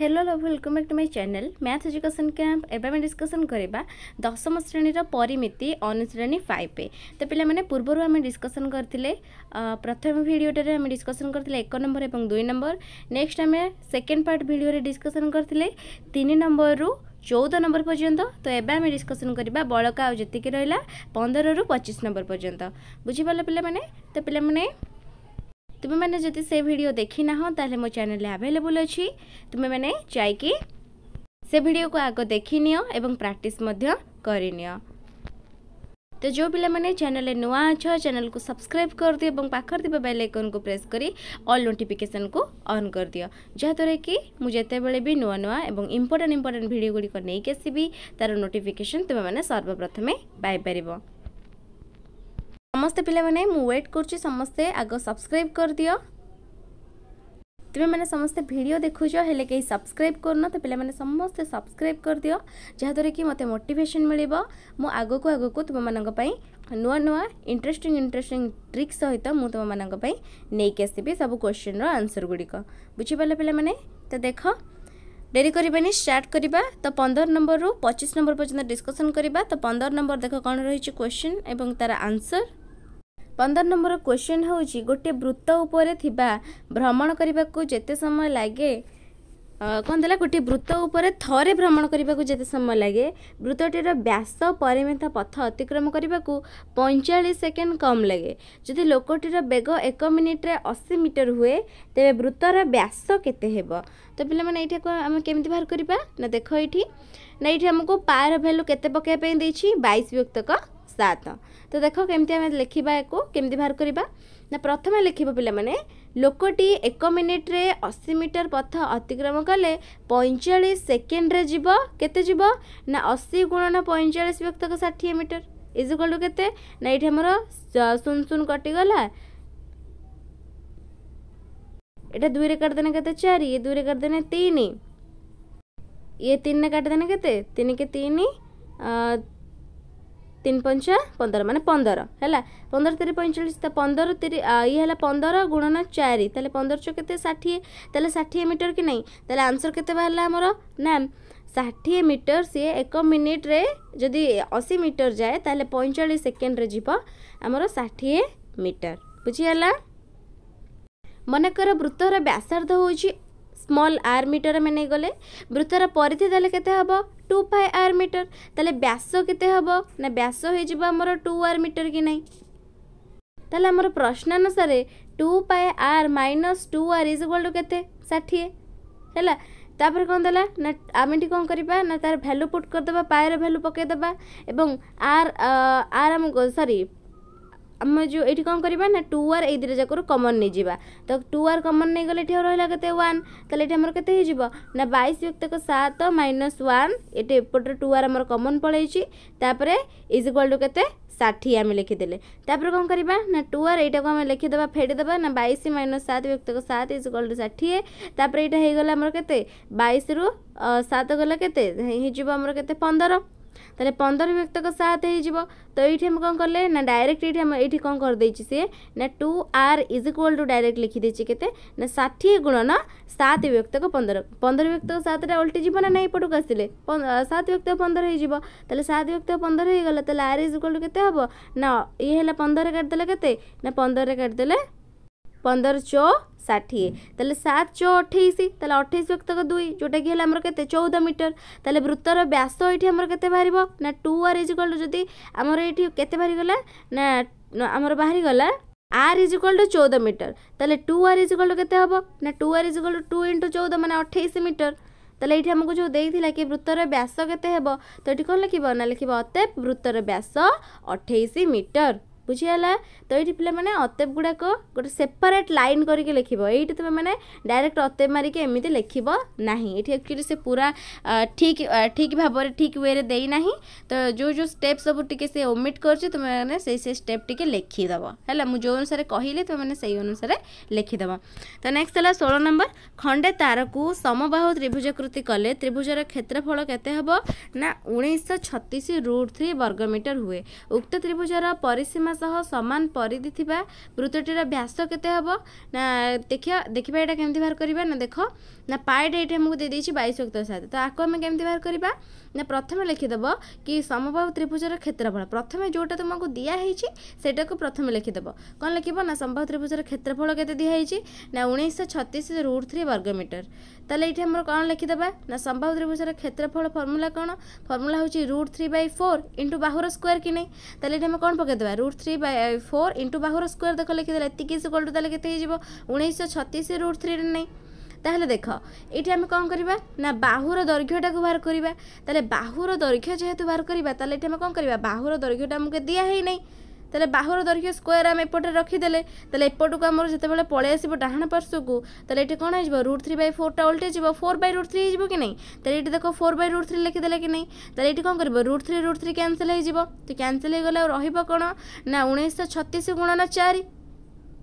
hello love welcome back to my channel math education camp एवं आम discussion करवा दशम श्रेणीर परिमिति अनुश्रेणी फाइव तो पे पूर्वर आम डिस्कसन करते प्रथम भिडटे आम डिस्कसन करते एक नंबर और दुई नंबर नेक्स्ट आम सेकेंड पार्ट भिडियो डिस्कसन करते तीन नंबर रु चौद नंबर तो एवं आम डिस्कसन गरेको बलका आज जी रहा पंदर रु पचिश नंबर पर्यन्त बुझिपार पे तो पे ତୁମେମାନେ ଯଦି ସେ ଭିଡ଼ିଓ ଦେଖିନାହଁ ତାହେଲେ ମୋ ଚ୍ୟାନେଲରେ ଆଭେଲେବୁଲ୍ ଅଛି ତୁମେମାନେ ଯାଇକି ସେ ଭିଡ଼ିଓକୁ ଆଗ ଦେଖିନିଅ ଏବଂ ପ୍ରାକ୍ଟିସ୍ ମଧ୍ୟ କରିନିଅ ତ ଯେଉଁ ପିଲାମାନେ ଚ୍ୟାନେଲରେ ନୂଆ ଅଛ ଚ୍ୟାନେଲକୁ ସବସ୍କ୍ରାଇବ୍ କରିଦିଅ ଏବଂ ପାଖରେ ଥିବା ବେଲ୍ ଆଇକନ୍କୁ ପ୍ରେସ୍ କରି ଅଲ୍ ନୋଟିଫିକେସନ୍କୁ ଅନ୍ କରିଦିଅ ଯାହାଦ୍ୱାରା କି ମୁଁ ଯେତେବେଳେ ବି ନୂଆ ନୂଆ ଏବଂ ଇମ୍ପୋର୍ଟାଣ୍ଟ ଇମ୍ପୋର୍ଟାଣ୍ଟ ଭିଡ଼ିଓ ଗୁଡ଼ିକ ନେଇକି ଆସିବି ତା'ର ନୋଟିଫିକେସନ୍ ତୁମେମାନେ ସର୍ବପ୍ରଥମେ ପାଇପାରିବ ସମସ୍ତେ ପିଲାମାନେ ମୁଁ ୱେଟ୍ କରୁଛି ସମସ୍ତେ ଆଗ ସବସ୍କ୍ରାଇବ୍ କରିଦିଅ ତୁମେମାନେ ସମସ୍ତେ ଭିଡ଼ିଓ ଦେଖୁଛ ହେଲେ କେହି ସବସ୍କ୍ରାଇବ୍ କରୁନ ତ ପିଲାମାନେ ସମସ୍ତେ ସବସ୍କ୍ରାଇବ୍ କରିଦିଅ ଯାହାଦ୍ୱାରା କି ମୋତେ ମୋଟିଭେସନ୍ ମିଳିବ ମୁଁ ଆଗକୁ ଆଗକୁ ତୁମମାନଙ୍କ ପାଇଁ ନୂଆ ନୂଆ ଇଣ୍ଟରେଷ୍ଟିଂ ଇଣ୍ଟରେଷ୍ଟିଂ ଟ୍ରିକ୍ ସହିତ ମୁଁ ତୁମମାନଙ୍କ ପାଇଁ ନେଇକି ଆସିବି ସବୁ କୋଶ୍ଚିନ୍ର ଆନ୍ସର୍ ଗୁଡ଼ିକ ବୁଝିପାରିଲ ପିଲାମାନେ ତ ଦେଖ ଡେରି କରିବାନି ଷ୍ଟାର୍ଟ କରିବା ତ ପନ୍ଦର ନମ୍ବରରୁ ପଚିଶ ନମ୍ବର ପର୍ଯ୍ୟନ୍ତ ଡିସ୍କସନ୍ କରିବା ତ ପନ୍ଦର ନମ୍ବର ଦେଖ କ'ଣ ରହିଛି କୋଶ୍ଚିନ୍ ଏବଂ ତା'ର ଆନ୍ସର୍ ପନ୍ଦର ନମ୍ବର କ୍ୱେଶ୍ଚିନ୍ ହେଉଛି ଗୋଟିଏ ବୃତ୍ତ ଉପରେ ଥିବା ଭ୍ରମଣ କରିବାକୁ ଯେତେ ସମୟ ଲାଗେ କ'ଣ ଦେଲା ଗୋଟିଏ ବୃତ୍ତ ଉପରେ ଥରେ ଭ୍ରମଣ କରିବାକୁ ଯେତେ ସମୟ ଲାଗେ ବୃତ୍ତଟିର ବ୍ୟାସ ପରିମିତ ପଥ ଅତିକ୍ରମ କରିବାକୁ ପଇଁଚାଳିଶ ସେକେଣ୍ଡ କମ୍ ଲାଗେ ଯଦି ଲୋକଟିର ବେଗ ଏକ ମିନିଟ୍ରେ ଅଶୀ ମିଟର ହୁଏ ତେବେ ବୃତ୍ତର ବ୍ୟାସ କେତେ ହେବ ତ ପିଲାମାନେ ଏଇଟାକୁ ଆମେ କେମିତି ବାହାର କରିବା ନା ଦେଖ ଏଇଠି ନା ଏଇଠି ଆମକୁ ପାର ଭ୍ୟାଲୁ କେତେ ପକାଇବା ପାଇଁ ଦେଇଛି ବାଇଶ ବ୍ୟକ୍ତକ ସାତ ତ ଦେଖ କେମିତି ଆମେ ଲେଖିବା ୟାକୁ କେମିତି ବାହାର କରିବା ନା ପ୍ରଥମେ ଲେଖିବ ପିଲାମାନେ ଲୋକଟି ଏକ ମିନିଟ୍ରେ ଅଶୀ ମିଟର ପଥ ଅତିକ୍ରମ କଲେ ପଇଁଚାଳିଶ ସେକେଣ୍ଡରେ ଯିବ କେତେ ଯିବ ନା ଅଶୀ ଗୁଣନ ପଇଁଚାଳିଶ ବ୍ୟକ୍ତକ ଷାଠିଏ ମିଟର ଇଜିକାଲ୍ ଟୁ କେତେ ନା ଏଇଠି ଆମର ଶୂନ ଶୂନ କଟିଗଲା ଏଇଟା ଦୁଇରେ କାଟିଦେଲେ କେତେ ଚାରି ଇଏ ଦୁଇରେ କାଟିଦେଲେ ତିନି ଇଏ ତିନିରେ କାଟିଦେଲେ କେତେ ତିନିକି ତିନି তিন পঞ্চা পনেরো মানে পনেরো হ্যাঁ পনেরো তেরি পঁয়চাশ তা পনেরো তেরি ইয়ে হল পনেরো গুণন চারি তাহলে পনেরো চো কেতে ষাঠিয়ে তাহলে ষাঠিয়ে মিটর কি নাই তাহলে আনসর কেতে বাহারা আমার না ষাঠিয়ে মিটর সি এক মিনিট্রে যদি অশী মিটর যায় তাহলে পঁয়চাশ সেকেন্ডরে যাব আমার ষাঠিয়ে মিটর বুঝিগাল মনে কর বৃত্তর ব্যাসার্ধ হচ্ছে স্মল আর মিটর আমি নেইগলে বৃত্তর পরিধি তাহলে কেতে হব টু পাই আর মিটর তাহলে ব্যাস কেতে হব না ব্যাস হয়ে যাব আমার টু আর মিটর কি নাই তাহলে আমার প্রশ্ন অনুসারে two pi r minus two r is equal to কেতে ষাঠিয়ে ହେଲା ତାପରେ କ'ଣ ଦେଲା ନା ଆମେ ଏଠି କ'ଣ କରିବା ନା ତାର ଭ୍ୟାଲୁ ପୁଟ୍ କରିଦେବା ପାଏର ଭ୍ୟାଲୁ ପକାଇଦେବା ଏବଂ ଆର୍ ଆର୍ ଆମକୁ ସରି আম যে এটি কম করা না টু আর এই দুইটা যাকর কমন নিয়ে যা তো টু আর কমন নিয়ে গেলে এটি রহলা কেতে ওয়ান তাহলে এটি আমার কেতে হয়ে যাব না বাইশ ব্যক্তক সাত মাইনস ওয়ান এটি এপটের টু আর আমার কমন পলাইছি তাপরে ইজ ইকুয়াল টু কেতে ষাঠিয়ে আমি লিখিদেলে তাপরে কম করা না টু আর এইটাকে আমি লিখিদেবা ফেড়িদেবা না বাইশ মাইনস সাত ব্যক্তক সাত ইজ ইকুয়াল টু ষাঠিয়ে তাপরে এইটা হয়ে গেল আমার কেতে বাইশ রু সাত গেলে কেতে হয়ে যাব আমার কেতে পনেরো ତାହେଲେ ପନ୍ଦର ବିଭକ୍ତକ ସାତ ହେଇଯିବ ତ ଏଇଠି ଆମେ କ'ଣ କଲେ ନା ଡାଇରେକ୍ଟ ଏଇଠି ଆମେ ଏଇଠି କ'ଣ କରିଦେଇଛି ସିଏ ନା two R is equal to direct ଲେଖିଦେଇଛି କେତେ ନା ଷାଠିଏ ଗୁଣନ ସାତ ବିଭକ୍ତକ ପନ୍ଦର ପନ୍ଦର ବିଭକ୍ତକ ସାତଟା ଓଲଟିଯିବ ନା ନା ଏପଟକୁ ଆସିଲେ ସାତ ବିଭକ୍ତକ ପନ୍ଦର ହେଇଯିବ ତାହେଲେ ସାତ ବିଭକ୍ତକ ପନ୍ଦର ହେଇଗଲା ତାହେଲେ ଆର୍ ଇଜ୍ ଇକ୍ୱାଲ୍ ଟୁ କେତେ ହେବ ନା ଇଏ ହେଲା ପନ୍ଦରରେ କାଟିଦେଲେ କେତେ ନା ପନ୍ଦରରେ କାଟିଦେଲେ पंदर चौ षाठी सात चौ अठाई तेल अठाई व्यक्त दुई जोटा कि चौदह मीटर तेल वृत्तर व्यास ये के बाहर ना टू आर इज कल्ड जदि आमर ये केत बाहरीगला ना आमर बाहरीगला आर इज टू चौदह मीटर तेल टू आर इज कल्ड के two r is equal to into चौदह मैंने अठाईस मीटर तेल ये आमको जो दे कि वृत्तर व्यास के तो लिखना लिख अते वृत्तर व्यास अठाईस मीटर बुझीगला तो ये पे मैंने अतेप गुड़ाक गोटे सेपरेट लाइन करके लिखे ये तुम्हें मैंने डायरेक्ट अतेप मारिके एम लिख ना ये एक्चुअली से पूरा ठीक ठीक भाव ठीक वे देना तो जो जो स्टेप सब से ओमिट कर स्टेप टी लिखीद है जो अनुसार कहली तुम्हें से अनुसार लिखीद तो नेक्स्ट है षोल नंबर खंडे तार को समबाह कृति कले त्रिभुजर क्षेत्रफल के उन्नीस छत्तीस रुट थ्री वर्ग मीटर हुए उक्त त्रिभुजर परिसीमा ସହ ସମାନ ପରିଧି ଥିବା ବୃତ୍ତଟିର ବ୍ୟାସ କେତେ ହେବ ନା ଦେଖିବା ଦେଖିବା ଏଇଟା କେମିତି ବାହାର କରିବା ନା ଦେଖ ନା ପାଏଟ୍ ଏଇଠି ଆମକୁ ଦେଇଦେଇଛି ବାଇଶ ଉକ୍ତ ସାତ ତ ଆକୁ ଆମେ କେମିତି ବାହାର କରିବା ନା ପ୍ରଥମେ ଲେଖିଦେବ କି ସମବାହୁ ତ୍ରିଭୁଜର କ୍ଷେତ୍ରଫଳ ପ୍ରଥମେ ଯେଉଁଟା ତୁମକୁ ଦିଆହେଇଛି ସେଇଟାକୁ ପ୍ରଥମେ ଲେଖିଦେବ କ'ଣ ଲେଖିବ ନା ସମବାହୁ ତ୍ରିଭୁଜର କ୍ଷେତ୍ରଫଳ କେତେ ଦିଆହେଇଛି ନା ଉଣେଇଶହ ଛତିଶ ରୁଟ୍ ଥ୍ରୀ ବର୍ଗମିଟର ତାହେଲେ ଏଇଠି ଆମର କ'ଣ ଲେଖିଦେବା ନା ସମ୍ଭାବ୍ୟ ତ୍ରିଭୁଜର କ୍ଷେତ୍ରଫଳ ଫର୍ମୁଲା କ'ଣ ଫର୍ମୁଲା ହେଉଛି root three by four into ବାହୁର ସ୍କୋୟାର କି ନାହିଁ ତାହେଲେ ଏଠି ଆମେ କ'ଣ ପକାଇଦେବା root three by four into ବାହୁର ସ୍କୋୟାର ଦେଖ ଲେଖିଦେଲେ ଏତିକି ଇଜ୍ ଇକ୍ୱାଲ୍ ଟୁ ତାହେଲେ କେତେ ହେଇଯିବ ଉଣେଇଶହ ଛତିଶ ରୁଟ୍ ଥ୍ରୀରେ ନାହିଁ তাহলে ତାହେଲେ এটি আমি কম করা না বাহুর ବାହୁର ଦୈର୍ଘ୍ୟଟାକୁ করা তাহলে বাহুর দৈর্ঘ্য যেহেতু ଯେହେତୁ করা তাহলে এটি আমি কম করা বাহুর দৈর্ঘ্যটা আমাকে দিয়া হয়ে নাই তাহলে বাহুর দৈর্ঘ্য স্কোয়ার আমি এপটে রখিদেলে তাহলে এপটু আমার যেতবে পড়ে আসবে ডাহাণ পার্শ্বক তাহলে এটি কোণ হয়ে রুট থ্রি বাই ফোরটা উল্টে যাব ফোর বাই রুট থ্রি হয়ে কি না তাহলে এটি দেখো ফোর বাই রুট থ্রি লিখিদেলে কি না তাহলে এটি কম করবে root three root three cancel হয়ে যাব তো ক্যানসেল হয়ে গেলে রহব কোণ না উনিশশো ছত্রিশ গুণন চারি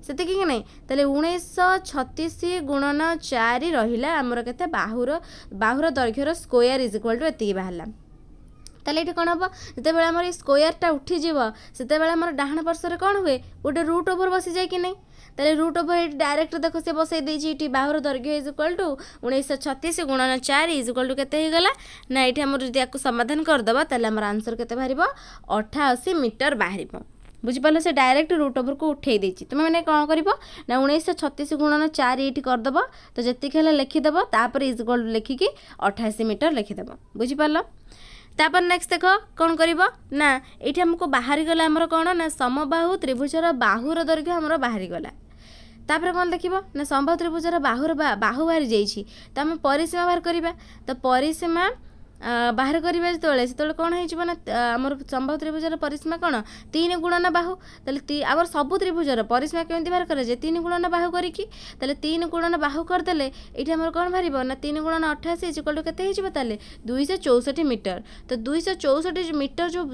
ସେତିକି କି ନାହିଁ ତାହେଲେ ଉଣେଇଶହ ଛତିଶ ଗୁଣନ ଚାରି ରହିଲା ଆମର କେତେ ବାହୁର ବାହୁର ଦୈର୍ଘ୍ୟର ସ୍କୋୟାର ଇଜ୍ ଇକ୍ୱାଲ୍ ଟୁ ଏତିକି ବାହାରିଲା ତାହେଲେ ଏଇଠି କ'ଣ ହେବ ଯେତେବେଳେ ଆମର ଏଇ ସ୍କୋୟାରଟା ଉଠିଯିବ ସେତେବେଳେ ଆମର ଡାହାଣ ପାର୍ଶ୍ୱରେ କ'ଣ ହୁଏ ଗୋଟେ ରୁଟ୍ ଓଭର୍ ବସିଯାଏ କି ନାହିଁ ତାହେଲେ ରୁଟ୍ ଓଭର୍ ଏଇଠି ଡାଇରେକ୍ଟ ଦେଖ ସେ ବସେଇ ଦେଇଛି ଏଇଠି ବାହୁର ଦୈର୍ଘ୍ୟ ଇଜ୍ ଇକ୍ୱାଲ୍ ଟୁ ଉଣେଇଶହ ଛତିଶ ଗୁଣନ ଚାରି ଇଜ୍ ଇକ୍ୱାଲ୍ ଟୁ କେତେ ହେଇଗଲା ନା ଏଇଠି ଆମର ଯଦି ଆକୁ ସମାଧାନ କରିଦେବା ତାହେଲେ ଆମର ଆନ୍ସର କେତେ ବାହାରିବ ଅଠାଅଶୀ ମିଟର ବାହାରିବ ବୁଝିପାରିଲ ସେ ଡାଇରେକ୍ଟ ରୁଟ୍ ଓଭରକୁ ଉଠାଇ ଦେଇଛି ତୁମେ ମାନେ କ'ଣ କରିବ ନା ଉଣେଇଶହ ଛତିଶ ଗୁଣନ ଚାରି ଏଇଠି କରିଦେବ ତ ଯେତିକି ହେଲେ ଲେଖିଦେବ ତାପରେ ଇଜ୍ ଗୋଲ୍ଡ ଲେଖିକି ଅଠାଅଶୀ ମିଟର ଲେଖିଦେବ ବୁଝିପାରିଲ ତାପରେ ନେକ୍ସଟ ଦେଖ କ'ଣ କରିବ ନା ଏଇଠି ଆମକୁ ବାହାରିଗଲେ ଆମର କ'ଣ ନା ସମବାହୁ ତ୍ରିଭୁଜର ବାହୁର ଦୈର୍ଘ୍ୟ ଆମର ବାହାରିଗଲା ତାପରେ କ'ଣ ଦେଖିବ ନା ସମବାହୁ ତ୍ରିଭୁଜର ବାହୁର ବାହୁ ବାହାରି ଯାଇଛି ତ ଆମେ ପରିସୀମା ବାହାର କରିବା ତ ପରିସୀମା ବାହାର କରିବା ଯେତେବେଳେ ସେତେବେଳେ କ'ଣ ହେଇଯିବ ନା ଆମର ସମ୍ଭାବ ତ୍ରିଭୁଜର ପରିସୀମା କ'ଣ ତିନି ଗୁଣନ ବାହୁ ତାହେଲେ ଆମର ସବୁ ତ୍ରିଭୁଜର ପରିସୀମା କେମିତି ବାହାର କରାଯାଏ ତିନି ଗୁଣନ ବାହୁ କରିକି ତାହେଲେ ତିନି ଗୁଣନ ବାହୁ କରିଦେଲେ ଏଇଠି ଆମର କ'ଣ ବାହାରିବ ନା ତିନି ଗୁଣନ ଅଠାଅଶୀ ଅଠାଅଶୀ ଏଜିକଲ୍ଟୁ କେତେ ହେଇଯିବ ତାହେଲେ ଦୁଇଶହ ଚଉଷଠି ମିଟର ତ ଦୁଇଶହ ଚଉଷଠି ମିଟର ଯେଉଁ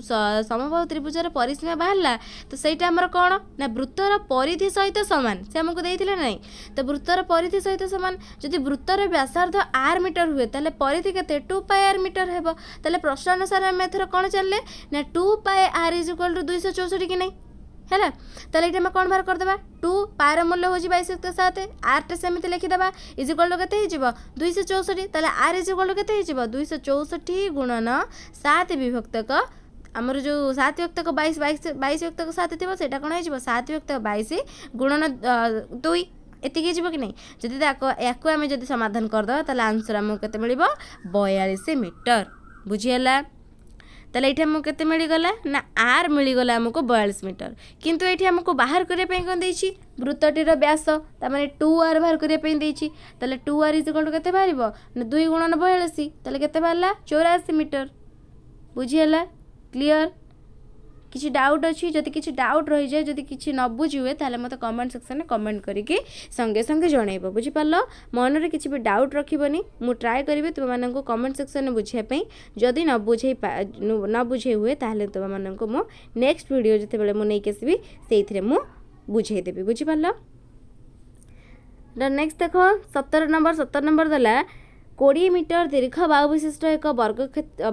ସମବାହୁ ତ୍ରିଭୁଜର ପରିସୀମା ବାହାରିଲା ତ ସେଇଟା ଆମର କ'ଣ ନା ବୃତ୍ତର ପରିଧି ସହିତ ସମାନ ସେ ଆମକୁ ଦେଇଥିଲେ ନାହିଁ ତ ବୃତ୍ତର ପରିଧି ସହିତ ସମାନ ଯଦି ବୃତ୍ତର ବ୍ୟାସାର୍ଦ୍ଧ ଆର୍ ମିଟର ହୁଏ ତାହେଲେ ପରିଧି କେତେ ଟୁ ପାଇ ଆର୍ ମିଟର ମିଟର ହେବ ତାହେଲେ ପ୍ରଶ୍ନ ଅନୁସାରେ ଆମେ ଏଥର କ'ଣ ଚାଲିଲେ ନା two pi R is equal two ଦୁଇଶହ ଚଉଷଠି କି ନାହିଁ ହେଲା ତାହେଲେ ଏଠି ଆମେ କ'ଣ ବାହାର କରିଦେବା ଟୁ ପାଏର ମୂଲ୍ୟ ହେଉଛି ବାଇଶ ସାତ ଆର୍ଟା ସେମିତି ଲେଖିଦେବା ଇଜ୍ ଇକ୍ୱାଲ୍ ଟୁ କେତେ ହେଇଯିବ ଦୁଇଶହ ଚଉଷଠି ତାହେଲେ ଆର୍ ଇଜ୍ ଇକ୍ୱାଲ୍ ଟୁ କେତେ ହେଇଯିବ ଦୁଇଶହ ଚଉଷଠି ଗୁଣନ ସାତ ବିଭକ୍ତକ ଆମର ଯେଉଁ ସାତ ବ୍ୟକ୍ତକ ବାଇଶ ବାଇଶ ବାଇଶ ବ୍ୟକ୍ତକ ସାତ ଥିବ ସେଇଟା କ'ଣ ହେଇଯିବ ସାତ ବ୍ୟକ୍ତକ ବାଇଶ ଗୁଣନ ଦୁଇ ଏତିକି ହେଇଯିବ କି ନାହିଁ ଯଦି ୟାକୁ ଆମେ ଯଦି ସମାଧାନ କରିଦେବା ତାହେଲେ ଆନ୍ସର୍ ଆମକୁ କେତେ ମିଳିବ ବୟାଳିଶ ମିଟର ବୁଝିହେଲା তাহলে এটি আমাকে কেতে মিলিগলা না আর মিলিগলা আমাকে বয়াশ মিটর কিন্তু এটি আমাকে বাহার করা কম দিয়েছি বৃত্তটির ব্যাস তার মানে টু আর বাহার করা দিয়েছি তাহলে টু আর ইজ কোণ কেতে বাহার না দুই গুণ বয়াল্লিশ তাহলে কত বাহার চৌরাশি মিটর বুঝিগাল ক্লিয়ার कि डाउ अलि कि डाउ नबुझिए त म त कमेन्ट सेक्सन कमेन्ट गरिक सँगै सँगै जनैबुझि पार मनर कि डाउ र म ट्राई कि तपाईँ कमेन्ट न बुझाइप न नबुझै हुए हुँदै त म नेक्सट भिडियो जति बेला मैक आसे बुझैदेबि बुझिपार नेक्स्ट देख सतर नंबर सतर नंबर दला କୋଡ଼ିଏ ମିଟର ଦୀର୍ଘ ବାହୁ ବିଶିଷ୍ଟ ଏକ ବର୍ଗ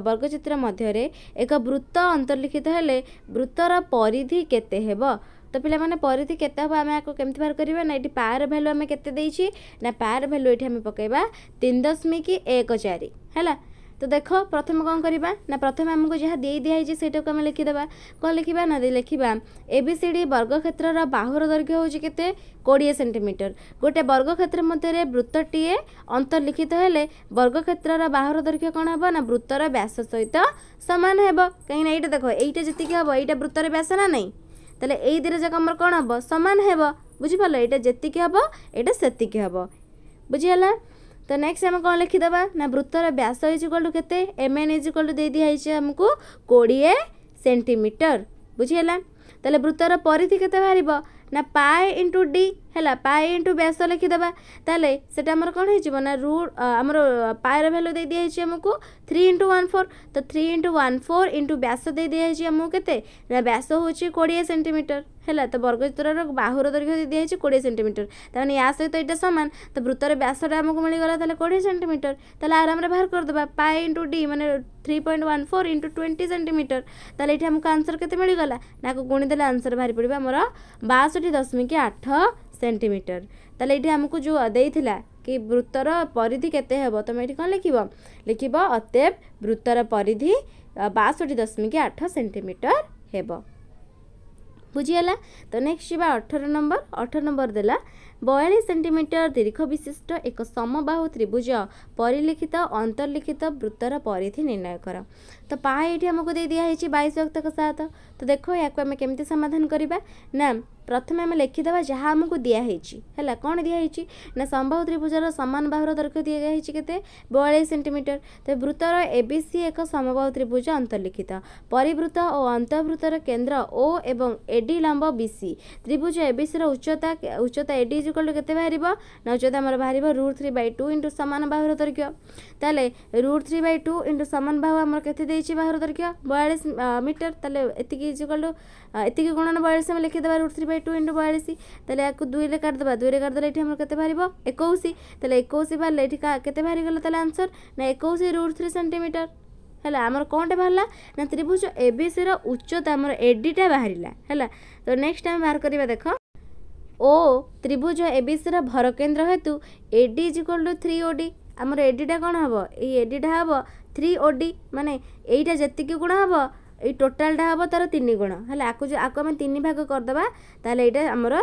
ବର୍ଗଚିତ୍ର ମଧ୍ୟରେ ଏକ ବୃତ୍ତ ଅନ୍ତର୍ଲିଖିତ ହେଲେ ବୃତ୍ତର ପରିଧି କେତେ ହେବ ତ ପିଲାମାନେ ପରିଧି କେତେ ହେବ ଆମେ ଆକୁ କେମିତି ବାହାର କରିବା ନା ଏଠି ପାର ଭ୍ୟାଲୁ ଆମେ କେତେ ଦେଇଛି ନା ପାର ଭ୍ୟାଲୁ ଏଠି ଆମେ ପକାଇବା ତିନି ଦଶମିକ ଏକ ଚାରି ହେଲା তো দেখ প্রথমে কম করা না প্রথমে আমি যা দিয়ে দিয়া হয়েছে সেইটাকে আমি লিখিদেবা কম লিখবা না লিখবা এবিসিডি বর্গক্ষেত্রর বাহুর দৈর্ঘ্য হচ্ছে কেতে কোড়িয়ে সেটিমিটর গোটে বর্গক্ষেত্র মধ্যে বৃত্তটিয়ে অন্তর্লিখিত হলে বর্গক্ষেত্রর বাহুর দৈর্ঘ্য কম হব না বৃত্তর ব্যাস সহিত সমান হব কিনা এইটা দেখ এইটা যেত হব এইটা বৃত্তর ব্যাস না নাই তাহলে এই দিরে যাক আমার কম হব সমান হব বুঝিপার এইটা যেত হব এটা সেতিকি হব বুঝিগাল তো নেক্সট आम कौन लिखिदे ना वृत्तर व्यास is equal to K M N is equal to दे दिखाई आमको कोड़े सेमिटर बुझीगला তাহলে বৃত্তর পরিধি কেতে বাহার না পায়ে ইন্টু ডি ହେଲା ପାଏ ଇଣ୍ଟୁ ବ୍ୟାସ ଲେଖିଦେବା ତାହେଲେ ସେଟା ଆମର କ'ଣ ହେଇଯିବ ନା ରୁଟ୍ ଆମର ପାଏର ଭ୍ୟାଲୁ ଦେଇ ଦିଆହେଇଛି ଆମକୁ ଥ୍ରୀ ଇଣ୍ଟୁ ୱାନ୍ ଫୋର୍ ତ three into one four into ବ୍ୟାସ ଦେଇ ଦିଆହେଇଛି ଆମକୁ କେତେ ନା ବ୍ୟାସ ହେଉଛି କୋଡ଼ିଏ ସେଣ୍ଟିମିଟର ହେଲା ତ ବର୍ଗଚିତ୍ରର ବାହୁର ଦୈର୍ଘ୍ୟ ଦେଇ ଦିଆହେଇଛି କୋଡ଼ିଏ ସେଣ୍ଟିମିଟର ତାମାନେ ୟା ସହିତ ଏଇଟା ସମାନ ତ ବୃତ୍ତର ବ୍ୟାସଟା ଆମକୁ ମିଳିଗଲା ତାହେଲେ କୋଡ଼ିଏ ସେଣ୍ଟିମିଟର ତାହେଲେ ଆରାମରେ ବାହାର କରିଦେବା ପାଏ ଇଣ୍ଟୁ ଡି ମାନେ three point one four into twenty centimetre তাহলে এটি আমাকে আনসর কেতে মিলিগলা না গুণিদেলে আনসর বাহি পড়বে আমার বাষট্টি দশমিক আঠ ସେଣ୍ଟିମିଟର ତାହେଲେ ଏଇଠି ଆମକୁ ଯେଉଁ ଦେଇଥିଲା କି ବୃତ୍ତର ପରିଧି କେତେ ହେବ ତୁମେ ଏଠି କ'ଣ ଲେଖିବ ଲେଖିବ ଅତେବ ବୃତ୍ତର ପରିଧି ବାଷଠି ଦଶମିକ ଆଠ ସେଣ୍ଟିମିଟର ହେବ ବୁଝିଗଲା ତ ନେକ୍ସଟ ଯିବା ଅଠର ନମ୍ବର ଅଠର ନମ୍ବର ଦେଲା ବୟାଳିଶ ସେଣ୍ଟିମିଟର ଦୀର୍ଘ ବିଶିଷ୍ଟ ଏକ ସମବାହୁ ତ୍ରିଭୁଜ ପରିଲିଖିତ ଅନ୍ତର୍ଲିଖିତ ବୃତ୍ତର ପରିଧି ନିର୍ଣ୍ଣୟ କର तो ପା ଏଇଠି ଆମକୁ ଦେଇ ଦିଆହେଇଛି ବାଇଶ ରକ୍ତକ ସାତ ତ ଦେଖ ଏହାକୁ ଆମେ କେମିତି ସମାଧାନ କରିବା ନା ପ୍ରଥମେ ଆମେ ଲେଖିଦେବା ଯାହା ଆମକୁ ଦିଆହେଇଛି ହେଲା କ'ଣ ଦିଆହେଇଛି ନା ସମ୍ଭବ ତ୍ରିଭୁଜର ସମାନ ବାହୁର ଦୈର୍ଘ୍ୟ ଦିଆହେଇଛି କେତେ ବୟାଳିଶ ସେଣ୍ଟିମିଟର ତ ବୃତ୍ତର ଏ ବି ସି ଏକ ସମବାହୁ ତ୍ରିଭୁଜ ଅନ୍ତର୍ଲିଖିତ ପରିବୃତ ଓ ଅନ୍ତର୍ବୃତ୍ତର କେନ୍ଦ୍ର ଓ ଏବଂ ଏ ଡି ଲମ୍ବ ବି ସି ତ୍ରିଭୁଜ ଏ ବି ସିର ଉଚ୍ଚତା ଉଚ୍ଚତା ଏ ଡି ଯୁଗଲୁ କେତେ ବାହାରିବ ନା ଉଚ୍ଚତା ଆମର ବାହାରିବ root three by two into ସମାନ ବାହୁର ଦୈର୍ଘ୍ୟ ତାହେଲେ root three by two into ସମାନ ବାହୁ ଆମର କେତେ ଦେଇ ଦେଇଛି ବାହାର ଦୈର୍ଘ୍ୟ ବୟାଳିଶ ମିଟର ତାହେଲେ ଏତିକି ଇଜିକାଲୁ ଏତିକି ଗୁଣନ ବୟାଳିଶ ଆମେ ଲେଖିଦେବା root three by two into ବୟାଳିଶ ତାହେଲେ ୟାକୁ ଦୁଇରେ କାଟିଦେବା ଦୁଇରେ କାଟିଦେଲେ ଏଠି ଆମର କେତେ ବାହାରିବ ଏକୋଇଶ ତାହେଲେ ଏକୋଇଶ ବାହାରିଲେ ଏଠି କେତେ ବାହାରିଗଲା ତାହେଲେ ଆନ୍ସର ନା ଏକୋଇଶ ରୁଟ୍ ଥ୍ରୀ ସେଣ୍ଟିମିଟର ହେଲା ଆମର କ'ଣଟା ବାହାରିଲା ନା ତ୍ରିଭୁଜ ଏବିସିର ଉଚ୍ଚତା ଆମର ଏଡ଼ିଟା ବାହାରିଲା ହେଲା ତ ନେକ୍ସଟ ଆମେ ବାହାର କରିବା ଦେଖ ଓ ତ୍ରିଭୁଜ ଏବିସିର ଭରକେନ୍ଦ୍ର ହେତୁ A D AD is equal to three O D ଆମର ଏଡ଼ିଟା କ'ଣ ହେବ ଏଇ ଏଡ଼ିଟା ହେବ থ্রি ଓ ଡି ମାନେ ଏଇଟା ଯେତିକି ଗୁଣ ହେବ ଏଇ ଟୋଟାଲ୍ଟା ହେବ ତା'ର ତିନି ଗୁଣ ହେଲା ଆକୁ ଯେଉଁ ଆକୁ ଆମେ ତିନି ଭାଗ କରିଦେବା ତାହେଲେ ଏଇଟା ଆମର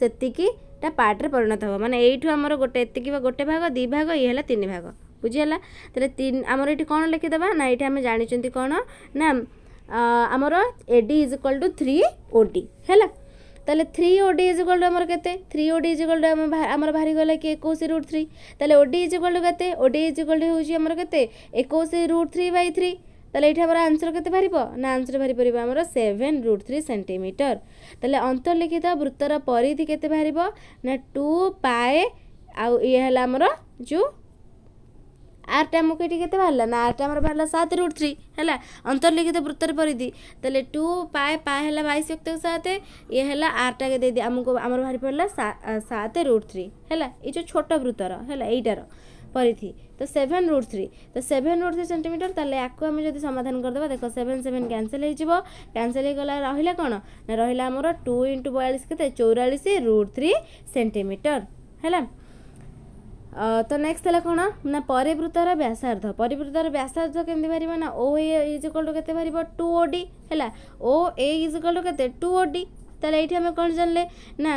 ସେତିକିଟା ପାର୍ଟରେ ପରିଣତ ହେବ ମାନେ ଏଇଠୁ ଆମର ଗୋଟେ ଏତିକି ବା ଗୋଟେ ଭାଗ ଦୁଇ ଭାଗ ଇଏ ହେଲା ତିନି ଭାଗ ବୁଝିହେଲା ତାହେଲେ ତିନି ଆମର ଏଇଠି କ'ଣ ଲେଖିଦେବା ନା ଏଇଠି ଆମେ ଜାଣିଛନ୍ତି କ'ଣ ନା ଆମର A D is equal to three O D ହେଲା ତାହେଲେ three O D is equal to ଆମର କେତେ three O D is equal to ଆମ ଆମର ବାହାରିଗଲା କି ଏକୋଇଶ ରୁଟ୍ ଥ୍ରୀ ତାହେଲେ O D is equal to କେତେ O D is equal to ହେଉଛି ଆମର କେତେ ଏକୋଇଶ ରୁଟ୍ ଥ୍ରୀ ବାଇ ଥ୍ରୀ ତାହେଲେ ଏଇଠି ଆମର ଆନ୍ସର କେତେ ବାହାରିବ ନା ଆନ୍ସର ବାହାରିପାରିବ ଆମର ସେଭେନ୍ ରୁଟ୍ ଥ୍ରୀ ସେଣ୍ଟିମିଟର ତାହେଲେ ଅନ୍ତର୍ଲିଖିତ ବୃତ୍ତର ପରିଧି କେତେ ବାହାରିବ ନା ଟୁ ପାଏ ଆଉ ଇଏ ହେଲା ଆମର ଯେଉଁ ଆର୍ଟା ଆମକୁ ଏଠି କେତେ ବାହାରିଲା ନା ଆର୍ଟା ଆମର ବାହାରିଲା ସାତ ରୁଟ୍ ଥ୍ରୀ ହେଲା ଅନ୍ତର୍ଲିଖିତ ବୃତ୍ତର ପରିଧି ତାହେଲେ ଟୁ ପାଏ ପାଏ ହେଲା ବାଇଶ ବ୍ୟକ୍ତିକ ସାତ ଇଏ ହେଲା ଆର୍ଟା ଦେଇଦି ଆମକୁ ଆମର ବାହାରି ପଡ଼ିଲା ସାତ ରୁଟ୍ ଥ୍ରୀ ହେଲା ଏଇ ଯେଉଁ ଛୋଟ ବୃତ୍ତର ହେଲା ଏଇଟାର ପରିধি তো সেভেন রুট থ্রি তো সেভেন রুট থ্রি সেন্টিমিটর তাহলে আকু আমি যদি সমাধান করেদেবা দেখ সেভেন সেভেন ক্যানসেল হয়েযিব ক্যানসেল হয়ে গলা রহিলা কোণ না রহিলা আমার টু ইন্টু বয়াল্লিশ কেতে চৌরাশ রুট থ্রি সেন্টিমিটর হ্যাঁ ତ ନେକ୍ସଟ ହେଲା କ'ଣ ନା ପରିବୃତ୍ତର ବ୍ୟାସାର୍ଦ୍ଧ ପରିବୃତ୍ତର ବ୍ୟାସାର୍ଦ୍ଧ କେମିତି ବାହାରିବ ନା O A is equal to କେତେ ବାହାରିବ ଟୁ ଓ ଡି ହେଲା O A is equal to କେତେ ଟୁ ଓ ଡି ତାହେଲେ ଏଇଠି ଆମେ କ'ଣ ଜାଣିଲେ ନା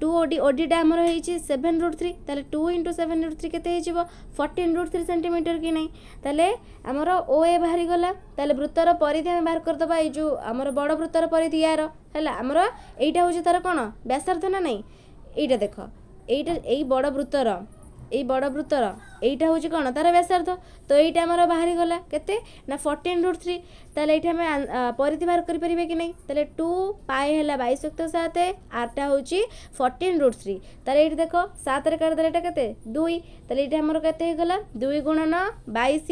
ଟୁ ଓ ଡି ଓଡିଟା ଆମର ହେଇଛି ସେଭେନ୍ ରୁଟ୍ ଥ୍ରୀ ତାହେଲେ two into seven root three କେତେ ହେଇଯିବ ଫର୍ଟିନ୍ ରୁଟ୍ ଥ୍ରୀ ସେଣ୍ଟିମିଟର କି ନାହିଁ ତାହେଲେ ଆମର ଓ ଏ ବାହାରିଗଲା ତାହେଲେ ବୃତ୍ତର ପରିଧି ଆମେ ବାହାର କରିଦେବା ଏଇ ଯେଉଁ ଆମର ବଡ଼ ବୃତ୍ତର ପରିଧି ୟାର ହେଲା ଆମର ଏଇଟା ହେଉଛି ତା'ର କ'ଣ ବ୍ୟାସାର୍ଦ୍ଧ ନା ନାହିଁ ଏଇଟା ଦେଖ ଏଇଟା ଏଇ ବଡ଼ ବୃତ୍ତର এই বড় বৃত্তর এইটা হচ্ছে কোণ তার ব্যাসার্ধ তো এইটা আমার বাহারি গলা কেতে না ফর্টিন রুট থ্রি তাহলে এইটা আমি পরিধি বাহার করে পারিবে কি না তাহলে টু পাই হল বাইশ যুক্ত সাত আরটা হচ্ছে ফর্টিন রুট থ্রি তাহলে এইটি দেখ সাতরে কাটিদেলে এটা কেতে দুই তাহলে এইটা আমার কেতে হয়ে গলা দুই গুণন বাইশ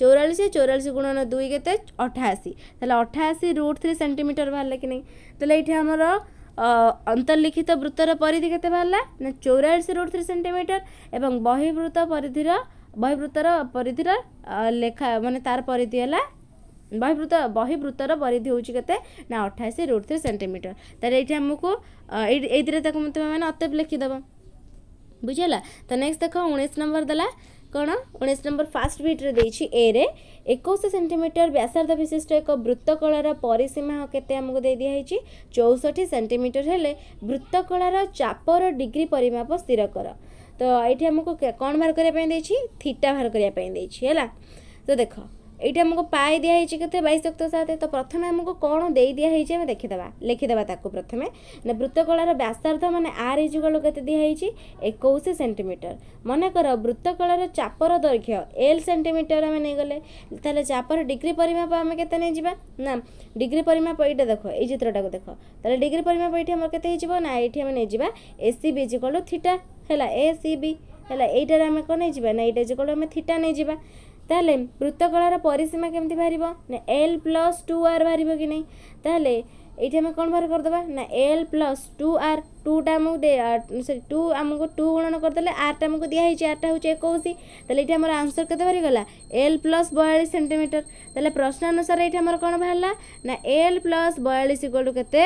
চৌরাশ চৌরাশ গুণন দুই কেতে অঠাশি তাহলে অঠাশি রুট থ্রি সেটিমিটর বাহারে কি না তাহলে এইটা আমার ଅନ୍ତର୍ଲିଖିତ ବୃତ୍ତର ପରିଧି କେତେ ବାହାରିଲା ନା ଚଉରାଳିଶ ରୁଟ୍ ଥ୍ରୀ ସେଣ୍ଟିମିଟର ଏବଂ ବହିବୃତ୍ତ ପରିଧିର ବହିବୃତ୍ତର ପରିଧିର ଲେଖା ମାନେ ତାର ପରିଧି ହେଲା ବହିବୃତ୍ତ ବହିବୃତ୍ତର ପରିଧି ହେଉଛି କେତେ ନା ଅଠାଅଶୀ ରୁଟ୍ ଥ୍ରୀ ସେଣ୍ଟିମିଟର ତାହେଲେ ଏଇଠି ଆମକୁ ଏଇଥିରେ ତାକୁ ତୁମେମାନେ ଅତେପ ଲେଖିଦେବ ବୁଝିହେଲା ତ ନେକ୍ସଟ ଦେଖ ଉଣେଇଶ ନମ୍ବର ଦେଲା କ'ଣ ଉଣେଇଶ ନମ୍ବର ଫାଷ୍ଟ ବିଟ୍ରେ ଦେଇଛି ଏରେ ଏକୋଇଶ ସେଣ୍ଟିମିଟର ବ୍ୟାସାର୍ଦ୍ଧ ବିଶିଷ୍ଟ ଏକ ବୃତ୍ତକଳାର ପରିସୀମା କେତେ ଆମକୁ ଦେଇ ଦିଆହେଇଛି ଚଉଷଠି ସେଣ୍ଟିମିଟର ହେଲେ ବୃତ୍ତକଳାର ଚାପର ଡିଗ୍ରୀ ପରିମାପ ସ୍ଥିର କର ତ ଏଇଠି ଆମକୁ କ'ଣ ବାହାର କରିବା ପାଇଁ ଦେଇଛି ଥିଟା ବାହାର କରିବା ପାଇଁ ଦେଇଛି ହେଲା ତ ଦେଖ ଏଇଟା ଆମକୁ ପାଏ ଦିଆହେଇଛି କେତେ ବାଇଶ ଯୁକ୍ତ ସାତ ତ ପ୍ରଥମେ ଆମକୁ କ'ଣ ଦେଇ ଦିଆହେଇଛି ଆମେ ଦେଖିଦେବା ଲେଖିଦେବା ତାକୁ ପ୍ରଥமே ନା ବୃତ୍ତକଳାର ବ୍ୟାସାର୍ଦ୍ଧ ମାନେ ଆର୍ ଇଜୁଗଳୁ କେତେ ଦିଆହେଇଛି ଏକୋଇଶ ସେଣ୍ଟିମିଟର ମନେକର ବୃତ୍ତକଳାର ଚାପର ଦୈର୍ଘ୍ୟ ଏଲ୍ ସେଣ୍ଟିମିଟର ଆମେ ନେଇଗଲେ ତାହେଲେ ଚାପର ଡିଗ୍ରୀ ପରିମାପ ଆମେ କେତେ ନେଇଯିବା ନା ଡିଗ୍ରୀ ପରିମାପ ଏଇଟା ଦେଖ ଏଇ ଚିତ୍ରଟାକୁ ଦେଖ ତାହେଲେ ଡିଗ୍ରୀ ପରିମାପ ଏଇଠି ଆମର କେତେ ହେଇଯିବ ନା ଏଇଠି ଆମେ ନେଇଯିବା ଏ ସି ବି ଇଜୁଗଳୁ ଥିଟା ହେଲା ଏ ସି ବି ହେଲା ଏଇଟାରେ ଆମେ କ'ଣ ନେଇଯିବା ନା ଏଇଟା ଇଜୁଗଳୁ ଆମେ ଥିଟା ନେଇଯିବା ତାହେଲେ ବୃତ୍ତକଳାର ପରିସୀମା କେମିତି ବାହାରିବ ନା ଏଲ୍ ପ୍ଲସ୍ ଟୁ ଆର୍ ବାହାରିବ କି ନାହିଁ ତାହେଲେ এইটি আমি କ'ଣ ବାହାର କରିଦେବା ନା ଏଲ୍ ପ୍ଲସ୍ ଟୁ ଆର୍ ଟୁଟା ଆମକୁ ସରି ଟୁ ଆମକୁ ଟୁ ଗୁଣନ କରିଦେଲେ ଆର୍ଟା ଆମକୁ ଦିଆହେଇଛି ଆର୍ଟା ହେଉଛି ଏକୋଇଶ ତାହେଲେ ଏଇଠି ଆମର ଆନ୍ସର କେତେ ବାହାରିଗଲା ଏଲ୍ ପ୍ଲସ୍ ବୟାଳିଶ ସେଣ୍ଟିମିଟର ତାହେଲେ ପ୍ରଶ୍ନ ଅନୁସାରେ ଏଇଠି ଆମର କ'ଣ ବାହାରିଲା ନା ଏଲ୍ ପ୍ଲସ୍ ବୟାଳିଶ ଇକ୍ୱାଲ୍ ଟୁ କେତେ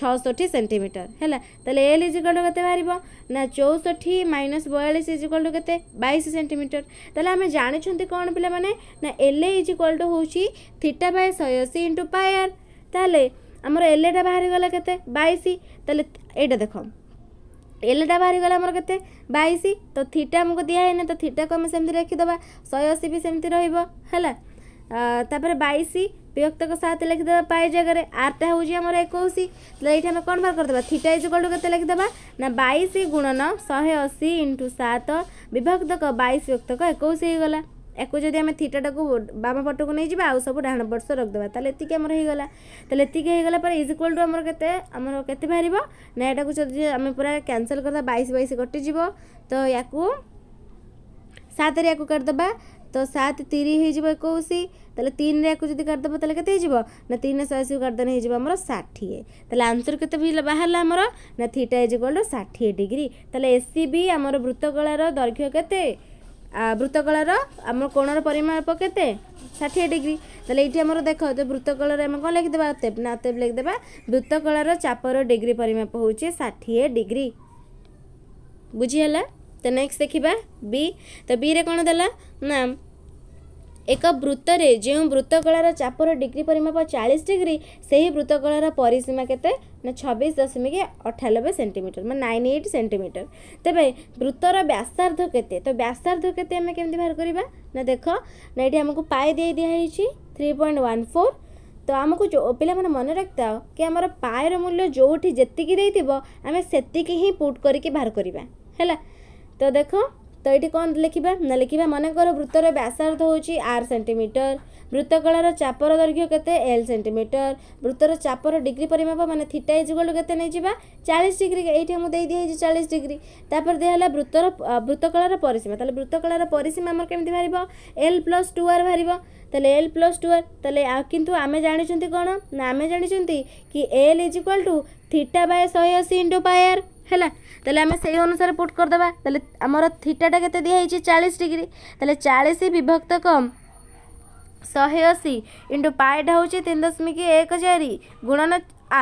ଛଅଷଠି ସେଣ୍ଟିମିଟର ହେଲା ତାହେଲେ ଏଲ୍ ଇଜିକ୍ୱାଲ୍ ଟୁ କେତେ ବାହାରିବ ନା ଚଉଷଠି ମାଇନସ୍ ବୟାଳିଶ ଇଜିକ୍ୱାଲ୍ ଟୁ କେତେ ବାଇଶ ସେଣ୍ଟିମିଟର ତାହେଲେ ଆମେ ଜାଣିଛନ୍ତି କ'ଣ ପିଲାମାନେ ନା ଏଲ୍ ଇଜିକ୍ୱାଲ୍ ଟୁ ହେଉଛି ଥିଟା ବାଏ ଶହେ ଅଶୀ ଇଣ୍ଟୁ ପାୟାର ତାହେଲେ ଆମର ଏଲ୍ଏଟା ବାହାରିଗଲା କେତେ ବାଇଶ ତାହେଲେ ଏଇଟା ଦେଖ ଏଲ୍ଏଟା ବାହାରିଗଲା ଆମର କେତେ ବାଇଶ ତ ଥିଟା ଆମକୁ ଦିଆହେଇନି ତ ଥିଟାକୁ ଆମେ ସେମିତି ରଖିଦେବା ଶହେ ଅଶୀ ବି ସେମିତି ରହିବ ହେଲା ତାପରେ ବାଇଶ ବିଭକ୍ତକ ସାତ ଲେଖିଦେବା ପାଇ ଜାଗାରେ ଆର୍ଟା ହେଉଛି ଆମର ଏକୋଇଶ ତାହେଲେ ଏଇଠି ଆମେ କ'ଣ ବାହାର କରିଦେବା ଥିଟା ଇଜ୍ କଲ୍ଡ କେତେ ଲେଖିଦେବା ନା ବାଇଶ ଗୁଣନ ଶହେ ଅଶୀ ଇଣ୍ଟୁ ସାତ ବିଭକ୍ତକ ବାଇଶ ବିଭକ୍ତକ ଏକୋଇଶ ହେଇଗଲା ୟାକୁ ଯଦି ଆମେ ଥିଟାଟାକୁ ବାମ ପଟକୁ ନେଇଯିବା ଆଉ ସବୁ ଡାହାଣ ପଟ ରଖିଦେବା ତାହେଲେ ଏତିକି ଆମର ହେଇଗଲା ତାହେଲେ ଏତିକି ହେଇଗଲା ପରେ ଇଜ୍ ଇକ୍ୱାଲ୍ ଟୁ ଆମର କେତେ ଆମର କେତେ ବାହାରିବ ନା ଏଇଟାକୁ ଯଦି ଆମେ ପୁରା କ୍ୟାନସଲ୍ କରିଦେବା ବାଇଶ ବାଇଶ କଟିଯିବ ତ ୟାକୁ ସାତରେ ୟାକୁ କାଟିଦେବା ତ ସାତ ତିରି ହେଇଯିବ ଏକୋଇଶ ତାହେଲେ ତିନିରେ ୟାକୁ ଯଦି କାଟିଦେବ ତାହେଲେ କେତେ ହେଇଯିବ ନା ତିନିରେ ଶହେ ଅଶୀକୁ କାଟିଦେଲେ ହେଇଯିବ ଆମର ଷାଠିଏ ତାହେଲେ ଆନ୍ସର୍ କେତେ ବାହାରିଲା ଆମର ନା ଥିଟା ଇଜ୍ ଇକ୍ୱାଲ୍ ଷାଠିଏ ଡିଗ୍ରୀ ତାହେଲେ ଏସି ବି ଆମର ବୃତ୍ତକଳାର ଦୈର୍ଘ୍ୟ କେତେ বৃত্তকলার আমার কোণর পরিমাপ কেতে ষাঠিয়ে ডিগ্রি তাহলে এইটি আমার দেখ তো বৃত্তকলার আমি কম লিখিদেবা আতেপ না আতেপ লিখিদেবা বৃত্তকলার চাপর ডিগ্রি পরিমাপ হচ্ছে ষাঠিয়ে ডিগ্রি বুঝিগলা তো নেক্সট দেখিবা বি তো বি রে কোণ দেলা না ଏକ ବୃତ୍ତରେ ଯେଉଁ ବୃତ୍ତକଳାର ଚାପର ଡିଗ୍ରୀ ପରିମାପ ଚାଳିଶ ଡିଗ୍ରୀ ସେହି ବୃତ୍ତକଳାର ପରିସୀମା କେତେ ମାନେ ଛବିଶ ଦଶମିକ ଅଠାନବେ ସେଣ୍ଟିମିଟର ମାନେ ନାଇନ୍ ଏଇଟ୍ ସେଣ୍ଟିମିଟର ତେବେ ବୃତ୍ତର ବ୍ୟାସାର୍ଦ୍ଧ କେତେ ତ ବ୍ୟାସାର୍ଦ୍ଧ କେତେ ଆମେ କେମିତି ବାହାର କରିବା ନା ଦେଖ ନା ଏଠି ଆମକୁ ପାଏ ଦେଇ ଦିଆହେଇଛି থ্রি পয়েন্ট ওয়ান ফোর তো আমি পিলামানে মনে রাখতে কি আমার পায়ের মূল্য যেটি যেতিকি দিয়ে আমি সেতিকি হি পুট করিকি বাহার করা হল তো দেখ তো এটি কম লেখা না লেখা মনে কর বৃত্তর ব্যাসার্ধ হচ্ছে আর সেটিমিটর ବୃତ୍ତକଳାର ଚାପର ଦୈର୍ଘ୍ୟ କେତେ ଏଲ୍ ସେଣ୍ଟିମିଟର ବୃତ୍ତର ଚାପର ଡିଗ୍ରୀ ପରିମାପ ମାନେ ଥିଟା ଇଜିଗୋଲ୍ଡ କେତେ ନେଇଯିବା ଚାଳିଶ ଡିଗ୍ରୀ ଏଇଠି ମୁଁ ଦେଇ ଦିଆହେଇଛି ଚାଳିଶ ଡିଗ୍ରୀ ତାପରେ ଦିଆ ହେଲା ବୃତ୍ତର ବୃତ୍ତକଳାର ପରିସୀମା ତାହେଲେ ବୃତ୍ତକଳାର ପରିସୀମା ଆମର କେମିତି ବାହାରିବ ଏଲ୍ ପ୍ଲସ୍ ଟୁ ଆର୍ ବାହାରିବ ତାହେଲେ ଏଲ୍ ପ୍ଲସ୍ ଟୁ ଆର୍ ତାହେଲେ କିନ୍ତୁ ଆମେ ଜାଣିଛନ୍ତି କ'ଣ ନା ଆମେ ଜାଣିଛନ୍ତି କି L is equal to theta by ଶହେ ଅଶୀ ଇଣ୍ଡୋ ପାୟାର ହେଲା ତାହେଲେ ଆମେ ସେଇ ଅନୁସାରେ ପୁଟ୍ କରିଦେବା ତାହେଲେ ଆମର ଥିଟାଟା କେତେ ଦିଆହେଇଛି ଚାଳିଶ ଡିଗ୍ରୀ ତାହେଲେ ଚାଳିଶ ବିଭକ୍ତ କମ୍ ଶହେ ଅଶୀ ଇଣ୍ଟୁ ପାଏଟା ହେଉଛି ତିନି ଦଶମିକ ଏକ ଚାରି ଗୁଣନ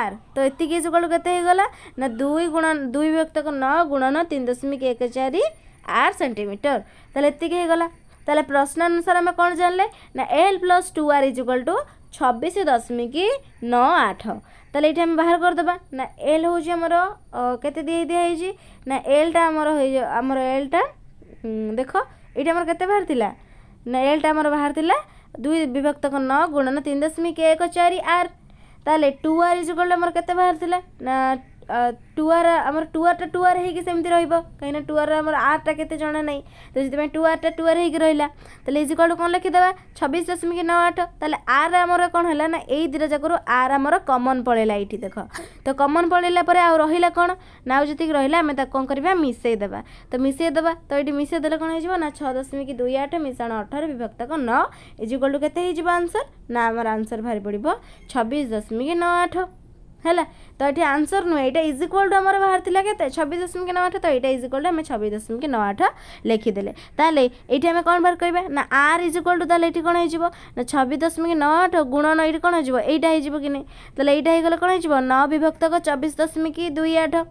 ଆର୍ ତ ଏତିକି ସକାଳୁ କେତେ ହେଇଗଲା ନା ଦୁଇ ଗୁଣ ଦୁଇ ବ୍ୟକ୍ତକ ନଅ ଗୁଣନ ତିନି ଦଶମିକ ଏକ ଚାରି ଆର୍ ସେଣ୍ଟିମିଟର ତାହେଲେ ଏତିକି ହେଇଗଲା ତାହେଲେ ପ୍ରଶ୍ନ ଅନୁସାରେ ଆମେ କ'ଣ ଜାଣିଲେ ନା L plus two R is two ଛବିଶ ଦଶମିକ ନଅ ଆଠ ତାହେଲେ ଏଇଠି ଆମେ ବାହାର କରିଦେବା ନା ଏଲ୍ ହେଉଛି ଆମର କେତେ ଦେଇ ଦିଆହେଇଛି ନା ଏଲ୍ଟା ଆମର ହେଇ ଆମର ଏଲ୍ଟା ଦେଖ ଏଇଠି ଆମର କେତେ ବାହାରିଥିଲା ନା ଏଲ୍ଟା ଆମର ବାହାରିଥିଲା দুই বিভক্তক ন গুণন তিন দশমিক এক চারি আর তাহলে টু আর ইজ আমার কেতে বাহার না ଟୁଆର ଆମର ଟୁଆରଟା ଟୁଆର ହେଇକି ସେମିତି ରହିବ କାହିଁକିନା ଟୁଆର ଆମର ଆର୍ଟା କେତେ ଜଣା ନାହିଁ ତ ସେଥିପାଇଁ ଟୁଆରଟା ଟୁଆର ହେଇକି ରହିଲା ତାହେଲେ ଇଜିକାଲୁ କ'ଣ ଲେଖିଦେବା ଛବିଶ ଦଶମିକ ନଅ ଆଠ ତାହେଲେ ଆର୍ ଆମର କ'ଣ ହେଲା ନା ଏଇ ଦୁଇଟା ଯାକରୁ ଆର୍ ଆମର କମନ୍ ପଳେଇଲା ଏଇଠି ଦେଖ ତ କମନ୍ ପଳେଇଲା ପରେ ଆଉ ରହିଲା କ'ଣ ନା ଆଉ ଯେତିକି ରହିଲା ଆମେ ତାକୁ କ'ଣ କରିବା ମିଶାଇ ଦେବା ତ ମିଶାଇ ଦେବା ତ ଏଇଠି ମିଶାଇ ଦେଲେ କ'ଣ ହେଇଯିବ ନା ଛଅ ଦଶମିକ ଦୁଇ ଆଠ ମିଶାଣ ଅଠର ବିଭକ୍ତକ ନଅ ଇଜିକାଲୁ କେତେ ହେଇଯିବ ଆନ୍ସର୍ ନା ଆମର ଆନ୍ସର୍ ବାହାରି ପଡ଼ିବ ଛବିଶ ଦଶମିକ ନଅ ଆଠ ହେଲା ତ ଏଠି ଆନ୍ସର ନୁହେଁ ଏଇଟା ଇଜ୍ ଇକ୍ୱାଲ୍ ଟୁ ଆମର ବାହାରିଥିଲା କେତେ ଛବିଶ ଦଶମିକ ନଅ ଆଠ ତ ଏଇଟା ଇଜ୍ ଇକ୍ୱାଲ୍ ଟୁ ଆମେ ଛବିଶ ଦଶମିକ ନଅ ଆଠ ଲେଖିଦେଲେ ତାହେଲେ ଏଇଠି ଆମେ କ'ଣ ବାହାର କରିବା ନା ଆର୍ ଇଜ୍ ଇକ୍ୱାଲ୍ ଟୁ ତାହେଲେ ଏଠି କ'ଣ ହେଇଯିବ ନା ଛବିଶ ଦଶମିକ ନଅ ଆଠ ଗୁଣନ ଏଇଠି କ'ଣ ହେଇଯିବ ଏଇଟା ହେଇଯିବ କି ନାହିଁ ତାହେଲେ ଏଇଟା ହେଇଗଲେ କ'ଣ ହେଇଯିବ ନଅ ବିଭକ୍ତକ ଚବିଶ ଦଶମିକ ଦୁଇ ଆଠ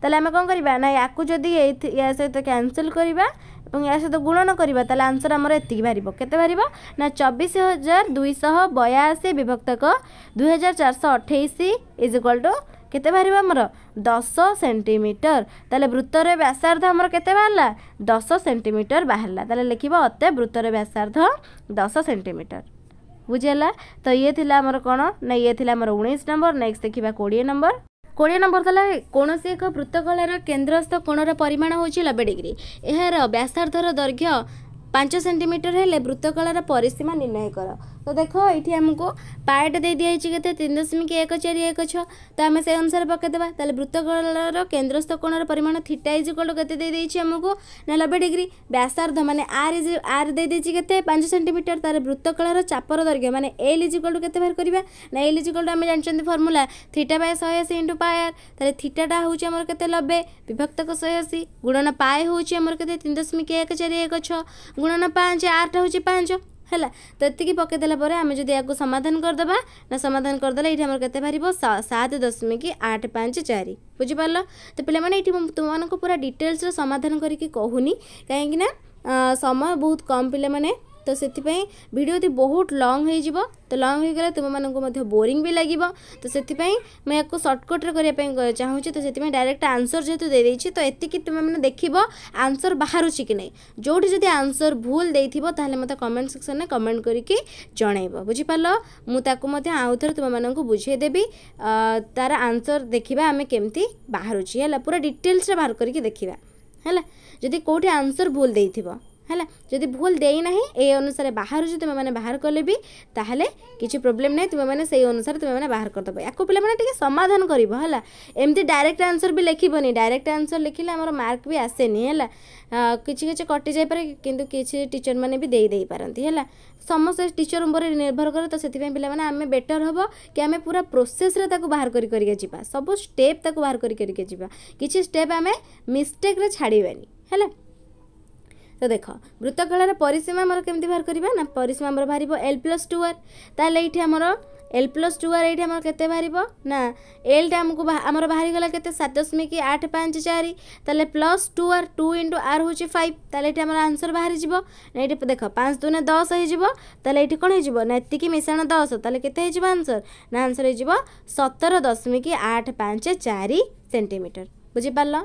তাহলে আমি কম করা না ইয়াকু যদি ইয়া সহিত ক্যানসেল করা এবং এর সহ গুণন করা তাহলে আনসর আমার এতিকি বাহিব কেতে বাহিব না চবিশ হাজার দুইশহ বয়াশি বিভক্তক দুই হাজার চারশো অঠেইশ ইজ ইকাল টু কেতে বাহিব আমার দশ সেটিমিটর তাহলে বৃত্তর ব্যাসার্ধ আমার কেতে বাহারা দশ সেটিমিটর বাহারা তাহলে লিখব অতে বৃত্তর ব্যাসার্ধ দশ সেটিমিটর বুঝি তো ইয়ে লা আমার কোণ না ইয়ে লা আমার উনিশ নম্বর নেক্সট দেখা কোড়িয়ে নম্বর କୋଡ଼ିଏ ନମ୍ବର କଲା କୌଣସି ଏକ ବୃତ୍ତକଳାର କେନ୍ଦ୍ରସ୍ଥ କୋଣର ପରିମାଣ ହେଉଛି ନବେ ଡିଗ୍ରୀ ଏହାର ବ୍ୟାସାର୍ଦ୍ଧର ଦୈର୍ଘ୍ୟ ପାଞ୍ଚ ସେଣ୍ଟିମିଟର ହେଲେ ବୃତ୍ତକଳାର ପରିସୀମା ନିର୍ଣ୍ଣୟ କର তো দেখ এটি আমাকে পায়েটা দিয়ে দিয়েছি কেতে তিন দশমিক এক চারি এক ছ তো আমি সেই অনুসারে পকাইদেবা তাহলে বৃত্তকোণর কেন্দ্রস্থ কোণর পরিমাণ থিটা ইজ কোল কেতে দিয়েছি আমাকে না নবে ডিগ্রি ব্যাসার্ধ মানে আর ইজ আর দিয়েছি কেতে পাঁচ সেটিমিটর তার বৃত্তকোণর চাপর দৈর্ঘ্য মানে এল ইজ কোল কেতে বাহার করা না এল ইজ কোল আমি জাঁচান ফর্মুলা থিটা বাই শহে আশি ইন্টু পায়ার তাহলে থিটাটা হচ্ছে আমার কেতে নবে বিভক্তক শহে আশি গুণন পায়ে হচ্ছে আমার কেতে তিন দশমিক এক চারি এক ছ গুণন পাঁচ আরটা হচ্ছে পাঁচ होला ति पकेलाप आम या समान गरिदे नसमाधान सात दसमिक आठ पाँच चार बुझिपार ल पहिला त पूरा डिटेल्स र समधानी कहु काहीँक ना समय बहुत कम पिया ତ ସେଥିପାଇଁ ଭିଡ଼ିଓଟି ବହୁତ ଲଙ୍ଗ୍ ହୋଇଯିବ ତ ଲଙ୍ଗ୍ ହୋଇଗଲେ ତୁମମାନଙ୍କୁ ମଧ୍ୟ ବୋରିଂ ବି ଲାଗିବ ତ ସେଥିପାଇଁ ମୁଁ ୟାକୁ ସର୍ଟକଟ୍ରେ କରିବା ପାଇଁ ଚାହୁଁଛି ତ ସେଥିପାଇଁ ଡାଇରେକ୍ଟ ଆନ୍ସର୍ ଯେହେତୁ ଦେଇଦେଇଛି ତ ଏତିକି ତୁମେମାନେ ଦେଖିବ ଆନ୍ସର୍ ବାହାରୁଛି କି ନାହିଁ ଯେଉଁଠି ଯଦି ଆନ୍ସର୍ ଭୁଲ ଦେଇଥିବ ତାହେଲେ ମୋତେ କମେଣ୍ଟ ସେକ୍ସନ୍ରେ କମେଣ୍ଟ କରିକି ଜଣାଇବ ବୁଝିପାରିଲ ମୁଁ ତାକୁ ମଧ୍ୟ ଆଉ ଥରେ ତୁମମାନଙ୍କୁ ବୁଝେଇଦେବି ତାର ଆନ୍ସର୍ ଦେଖିବା ଆମେ କେମିତି ବାହାରୁଛି ହେଲା ପୁରା ଡିଟେଲ୍ସରେ ବାହାର କରିକି ଦେଖିବା ହେଲା ଯଦି କେଉଁଠି ଆନ୍ସର୍ ଭୁଲ ଦେଇଥିବ ହେଲା ଯଦି ଭୁଲ ଦେଇନାହିଁ ଏ ଅନୁସାରେ ବାହାରୁଛି ତୁମେମାନେ ବାହାର କଲେ ବି ତାହେଲେ କିଛି ପ୍ରୋବ୍ଲେମ୍ ନାହିଁ ତୁମେମାନେ ସେଇ ଅନୁସାରେ ତୁମେମାନେ ବାହାର କରିଦେବ ୟାକୁ ପିଲାମାନେ ଟିକେ ସମାଧାନ କରିବ ହେଲା ଏମିତି ଡାଇରେକ୍ଟ ଆନ୍ସର୍ ବି ଲେଖିବନି ଡାଇରେକ୍ଟ ଆନ୍ସର୍ ଲେଖିଲେ ଆମର ମାର୍କ ବି ଆସେନି ହେଲା କିଛି କିଛି କଟିଯାଇପାରେ କିନ୍ତୁ କିଛି ଟିଚର୍ମାନେ ବି ଦେଇ ଦେଇପାରନ୍ତି ହେଲା ସମସ୍ତେ ଟିଚର୍ ଉପରେ ନିର୍ଭର କରେ ତ ସେଥିପାଇଁ ପିଲାମାନେ ଆମେ ବେଟର୍ ହେବ କି ଆମେ ପୁରା ପ୍ରୋସେସ୍ରେ ତାକୁ ବାହାର କରି କରିକି ଯିବା ସବୁ ଷ୍ଟେପ୍ ତାକୁ ବାହାର କରି କରିକି ଯିବା କିଛି ଷ୍ଟେପ୍ ଆମେ ମିଷ୍ଟେକ୍ରେ ଛାଡ଼ିବାନି ହେଲା त देख मृतकाल परिसीमा ना परिसीमा टुआर तिम्रो एल प्लस टु आर एउटा केत बाह्र न एलटे बाह्र गते सत दसमिक आठ पाँच चारि plus two R two into आर्छु फाइभ तन्सर बाह्र देख पाँच दुना दस है तकि मिसा दस तेज आन्सर नन्सर हैजा सतर दशमिक आठ पाँच चार सेन्टिमिटर ବୁଝିପାରିଲ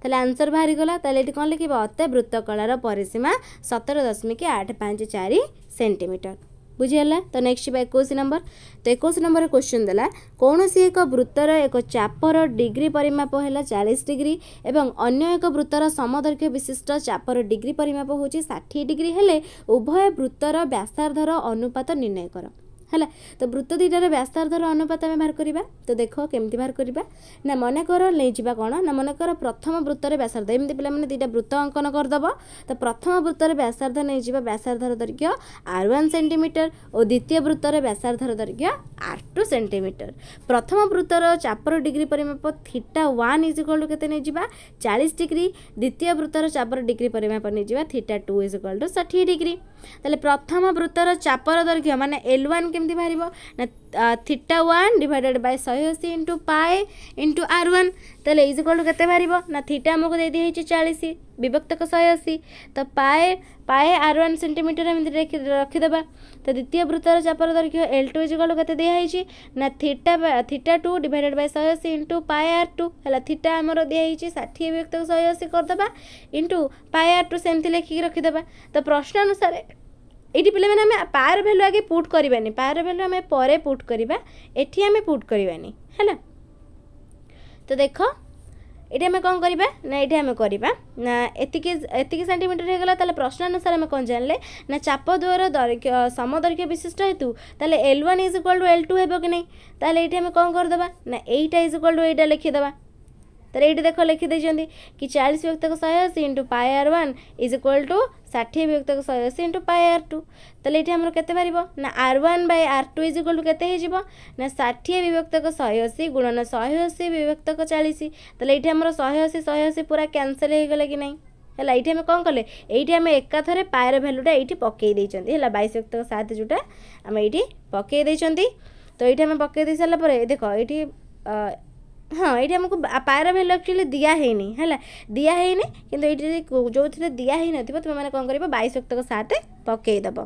ତାହେଲେ ଆନ୍ସର୍ ବାହାରିଗଲା ତାହେଲେ ଏଠି କ'ଣ ଲେଖିବ ଅତେ ବୃତ୍ତକଳାର ପରିସୀମା ସତର ଦଶମିକ ଆଠ ପାଞ୍ଚ ଚାରି ସେଣ୍ଟିମିଟର ବୁଝିହେଲା ତ ନେକ୍ସଟ ଯିବା ଏକୋଇଶ ନମ୍ବର ତ ଏକୋଇଶ ନମ୍ବରରେ କୋଶ୍ଚିନ୍ ଦେଲା କୌଣସି ଏକ ବୃତ୍ତର ଏକ ଚାପର ଡିଗ୍ରୀ ପରିମାପ ହେଲା ଚାଳିଶ ଡିଗ୍ରୀ ଏବଂ ଅନ୍ୟ ଏକ ବୃତ୍ତର ସମଦୈର୍ଘ୍ୟ ବିଶିଷ୍ଟ ଚାପର ଡିଗ୍ରୀ ପରିମାପ ହେଉଛି ଷାଠିଏ ଡିଗ୍ରୀ ହେଲେ ଉଭୟ ବୃତ୍ତର ବ୍ୟାସାର୍ଦ୍ଧର ଅନୁପାତ ନିର୍ଣ୍ଣୟ କର ହେଲା ତ ବୃତ୍ତ ଦୁଇଟାର ବ୍ୟାସାର୍ଦ୍ଧର ଅନୁପାତ ଆମେ ବାହାର କରିବା ତ ଦେଖ କେମିତି ବାହାର କରିବା ନା ମନେକର ନେଇଯିବା କ'ଣ ନା ମନେକର ପ୍ରଥମ ବୃତ୍ତରେ ବ୍ୟାସାର୍ଦ୍ଧ ଏମିତି ପିଲାମାନେ ଦୁଇଟା ବୃତ୍ତ ଅଙ୍କନ କରିଦେବ ତ ପ୍ରଥମ ବୃତ୍ତରେ ବ୍ୟାସାର୍ଦ୍ଧ ନେଇଯିବା ବ୍ୟାସାର୍ଦ୍ଧର ଦୈର୍ଘ୍ୟ ଆର୍ ୱାନ୍ ସେଣ୍ଟିମିଟର ଓ ଦ୍ୱିତୀୟ ବୃତ୍ତରେ ବ୍ୟାସାର୍ଦ୍ଧର ଦୈର୍ଘ୍ୟ ଆର୍ ଟୁ ସେଣ୍ଟିମିଟର ପ୍ରଥମ ବୃତ୍ତର ଚାପର ଡିଗ୍ରୀ ପରିମାପ theta one is equal to କେତେ ନେଇଯିବା ଚାଳିଶ ଡିଗ୍ରୀ ଦ୍ୱିତୀୟ ବୃତ୍ତର ଚାପର ଡିଗ୍ରୀ ପରିମାପ ନେଇଯିବା theta two is equal to ଷାଠିଏ ଡିଗ୍ରୀ ତାହେଲେ ପ୍ରଥମ ବୃତ୍ତର ଚାପର ଦୈର୍ଘ୍ୟ ମାନେ ଏଲ୍ ୱାନ୍ କେମିତି ବାହାରିବ ନା থিটা ওয়ান ডিভাইডেড বাই শহে অশী into pi into R one তাহলে ইজ ইকল টু কেতে বাহার না থিটা আমাকে দিয়ে দিয়েছে চাশ বিভক্তক শহে অশী তো পায়ে পায়ে আর ওয়ান সেটিমিটর এমনি রখিদেবা তো দ্বিতীয় বৃত্তর চাপর দৈর্ঘ্য L two is equal to কেতে দিয়েছে না theta theta two divided by শহে অশী ইন্টু পায়ে আর টু হলে থিটা আমার দিয়েছে ষাঠিয়ে বিভক্তক শহে অশী করেদেবা ইন্টু পায়ে আর টু সেমতি লেখিকি রখিদেবা তো প্রশ্ন অনুসারে ଏଇଠି ପିଲାମାନେ ଆମେ ପାର ଭ୍ୟାଲୁ ଆଗେ ପୁଟ୍ କରିବାନି ପାର ଭ୍ୟାଲୁ ଆମେ ପରେ ପୁଟ୍ କରିବା ଏଠି ଆମେ ପୁଟ୍ କରିବାନି ହେଲା ତ ଦେଖ ଏଠି ଆମେ କ'ଣ କରିବା ନା ଏଠି ଆମେ କରିବା ନା ଏତିକି ଏତିକି ସେଣ୍ଟିମିଟର ହେଇଗଲା ତାହେଲେ ପ୍ରଶ୍ନ ଅନୁସାରେ ଆମେ କ'ଣ ଜାଣିଲେ ନା ଚାପ ଦ୍ୱୟର ଦୈର୍ଘ୍ୟ ସମଦୈର୍ଘ୍ୟ ବିଶିଷ୍ଟ ହେତୁ ତାହେଲେ L one is equal to L two ହେବ କି ନାହିଁ ତାହେଲେ ଏଇଠି ଆମେ କ'ଣ କରିଦେବା ନା ଏଇଟା ଇଜ୍ ଇକ୍ୱାଲ୍ ଟୁ ଏଇଟା ଲେଖିଦେବା তাহলে এইটি দেখ লিখিদেছেন কি চাশ বিভক্তক শহে অশী into pi R one is equal to ষাঠিয়ে বিভক্তক শহে অশী ইন্টু পাই আর টু তাহলে এটি আমার কেতে পাব না R one by R two is equal to কেতে হয়ে যাব না ষাঠিয়ে বিভক্তক শহে অশী গুণন শহে অশী বিভক্তক চাশ তাহলে এইটি আমার শহে অশী শহে অশী পুরা ক্যানসেল হয়ে গেল কি না ହେଲା ଏଇଠି ଆମେ କ'ଣ କଲେ ଏଇଠି ଆମେ ଏକାଥରେ ପାଏର ଭ୍ୟାଲୁଟା ଏଇଠି ପକାଇ ଦେଇଛନ୍ତି ହେଲା ବାଇଶ ଏକତକ ସାତ ଯେଉଁଟା ଆମେ ଏଇଠି ପକାଇ ଦେଇଛନ୍ତି ତ ଏଇଠି ଆମେ ପକାଇ ଦେଇ ସାରିଲା ପରେ ଦେଖ ଏଇଠି ହଁ ଏଇଠି ଆମକୁ ପାୟରା ଭ୍ୟାଲୁ ଆକ୍ଚୁଆଲି ଦିଆ ହେଇନି ହେଲା ଦିଆ ହେଇନି କିନ୍ତୁ ଏଇଠି ଯଦି ଯେଉଁଥିରେ ଦିଆ ହେଇନଥିବ ତୁମେମାନେ କ'ଣ କରିବ ବାଇଶକ୍ତକ ସାତ ପକାଇଦେବ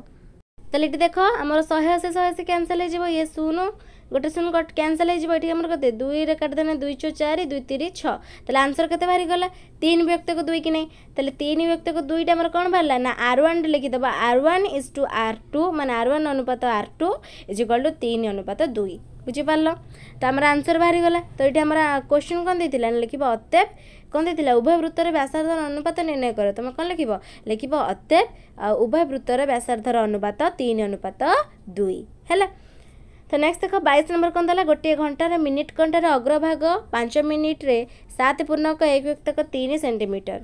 ତାହେଲେ ଏଠି ଦେଖ ଆମର ଶହେ ଅଶୀ ଶହେ ଅଶୀ କ୍ୟାନସଲ୍ ହେଇଯିବ ଇଏ ଶୂନ ଗୋଟେ ଶୂନ କ୍ୟାନସଲ୍ ହେଇଯିବ ଏଠି ଆମର କେତେ ଦୁଇରେ କାଟିଦେଲେ ଦୁଇ ଛଅ ଚାରି ଦୁଇ ତିନି ଛଅ ତାହେଲେ ଆନ୍ସର୍ କେତେ ବାହାରିଗଲା ତିନି ବ୍ୟକ୍ତକୁ ଦୁଇ କି ନାହିଁ ତାହେଲେ ତିନି ବ୍ୟକ୍ତକୁ ଦୁଇଟା ଆମର କ'ଣ ବାହାରିଲା ନା ଆର୍ ୱାନ୍ରେ ଲେଖିଦେବା R one is two R two ମାନେ ଆର୍ ୱାନ୍ ଅନୁପାତ R two is equal to ତିନି ଅନୁପାତ ଦୁଇ ବୁଝିପାରିଲ ତ ଆମର ଆନ୍ସର ବାହାରିଗଲା ତ ଏଇଠି ଆମର କ୍ୱେଶ୍ଚିନ୍ କ'ଣ ଦେଇଥିଲା ଲେଖିବ ଅତେପ କ'ଣ ଦେଇଥିଲା ଉଭୟ ବୃତ୍ତରେ ବ୍ୟାସାର୍ଧର ଅନୁପାତ ନିର୍ଣ୍ଣୟ କର ତୁମେ କ'ଣ ଲେଖିବ ଲେଖିବ ଅତେପ ଆଉ ଉଭୟ ବୃତ୍ତରେ ବ୍ୟାସାର୍ଧର ଅନୁପାତ ତିନି ଅନୁପାତ ଦୁଇ ହେଲା ତ ନେକ୍ସଟ ଦେଖ ବାଇଶ ନମ୍ବର କ'ଣ ଦେଲା ଗୋଟିଏ ଘଣ୍ଟାରେ ମିନିଟ୍ ଘଣ୍ଟାରେ ଅଗ୍ରଭାଗ ପାଞ୍ଚ ମିନିଟ୍ରେ ସାତ ପୂର୍ଣ୍ଣକ ଏକ ବ୍ୟକ୍ତକ ତିନି ସେଣ୍ଟିମିଟର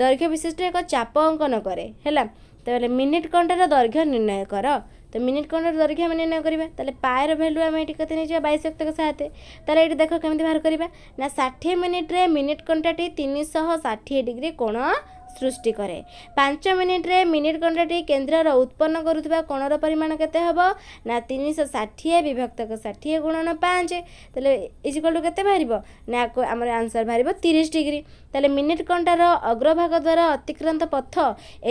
ଦୈର୍ଘ୍ୟ ବିଶିଷ୍ଟ ଏକ ଚାପ ଅଙ୍କନ କରେ ହେଲା ତାହେଲେ ମିନିଟ୍ ଘଣ୍ଟାର ଦୈର୍ଘ୍ୟ ନିର୍ଣ୍ଣୟ କର তো মিনিট কোণর দৈর্ঘ্য ଆମେ ନିର୍ଣ୍ଣୟ କରିବା ତାହେଲେ ପାଏର ଭ୍ୟାଲ୍ୟୁ ଆମେ ଏଠି କେତେ ନେଇଯିବା ବାଇଶ ଏକତକ ସାତ ତାହେଲେ ଏଠି ଦେଖ କେମିତି ବାହାର କରିବା ନା ଷାଠିଏ ମିନିଟ୍ରେ ମିନିଟ୍ କଣ୍ଟାଟି ତିନିଶହ ଷାଠିଏ ଡିଗ୍ରୀ କୋଣ ସୃଷ୍ଟି କରେ ପାଞ୍ଚ ମିନିଟ୍ରେ ମିନିଟ୍ କଣ୍ଟାଟି କେନ୍ଦ୍ରର ଉତ୍ପନ୍ନ କରୁଥିବା କୋଣର ପରିମାଣ କେତେ ହେବ ନା ତିନିଶହ ଷାଠିଏ ବିଭକ୍ତକ ଷାଠିଏ ଗୁଣନ ପାଞ୍ଚ ତାହେଲେ ଇଜିକଲୁ କେତେ ବାହାରିବ ନା ଆମର ଆନ୍ସର୍ ବାହାରିବ ତିରିଶ ଡିଗ୍ରୀ ତାହେଲେ ମିନିଟ୍ କଣ୍ଟାର ଅଗ୍ରଭାଗ ଦ୍ୱାରା ଅତିକ୍ରାନ୍ତ ପଥ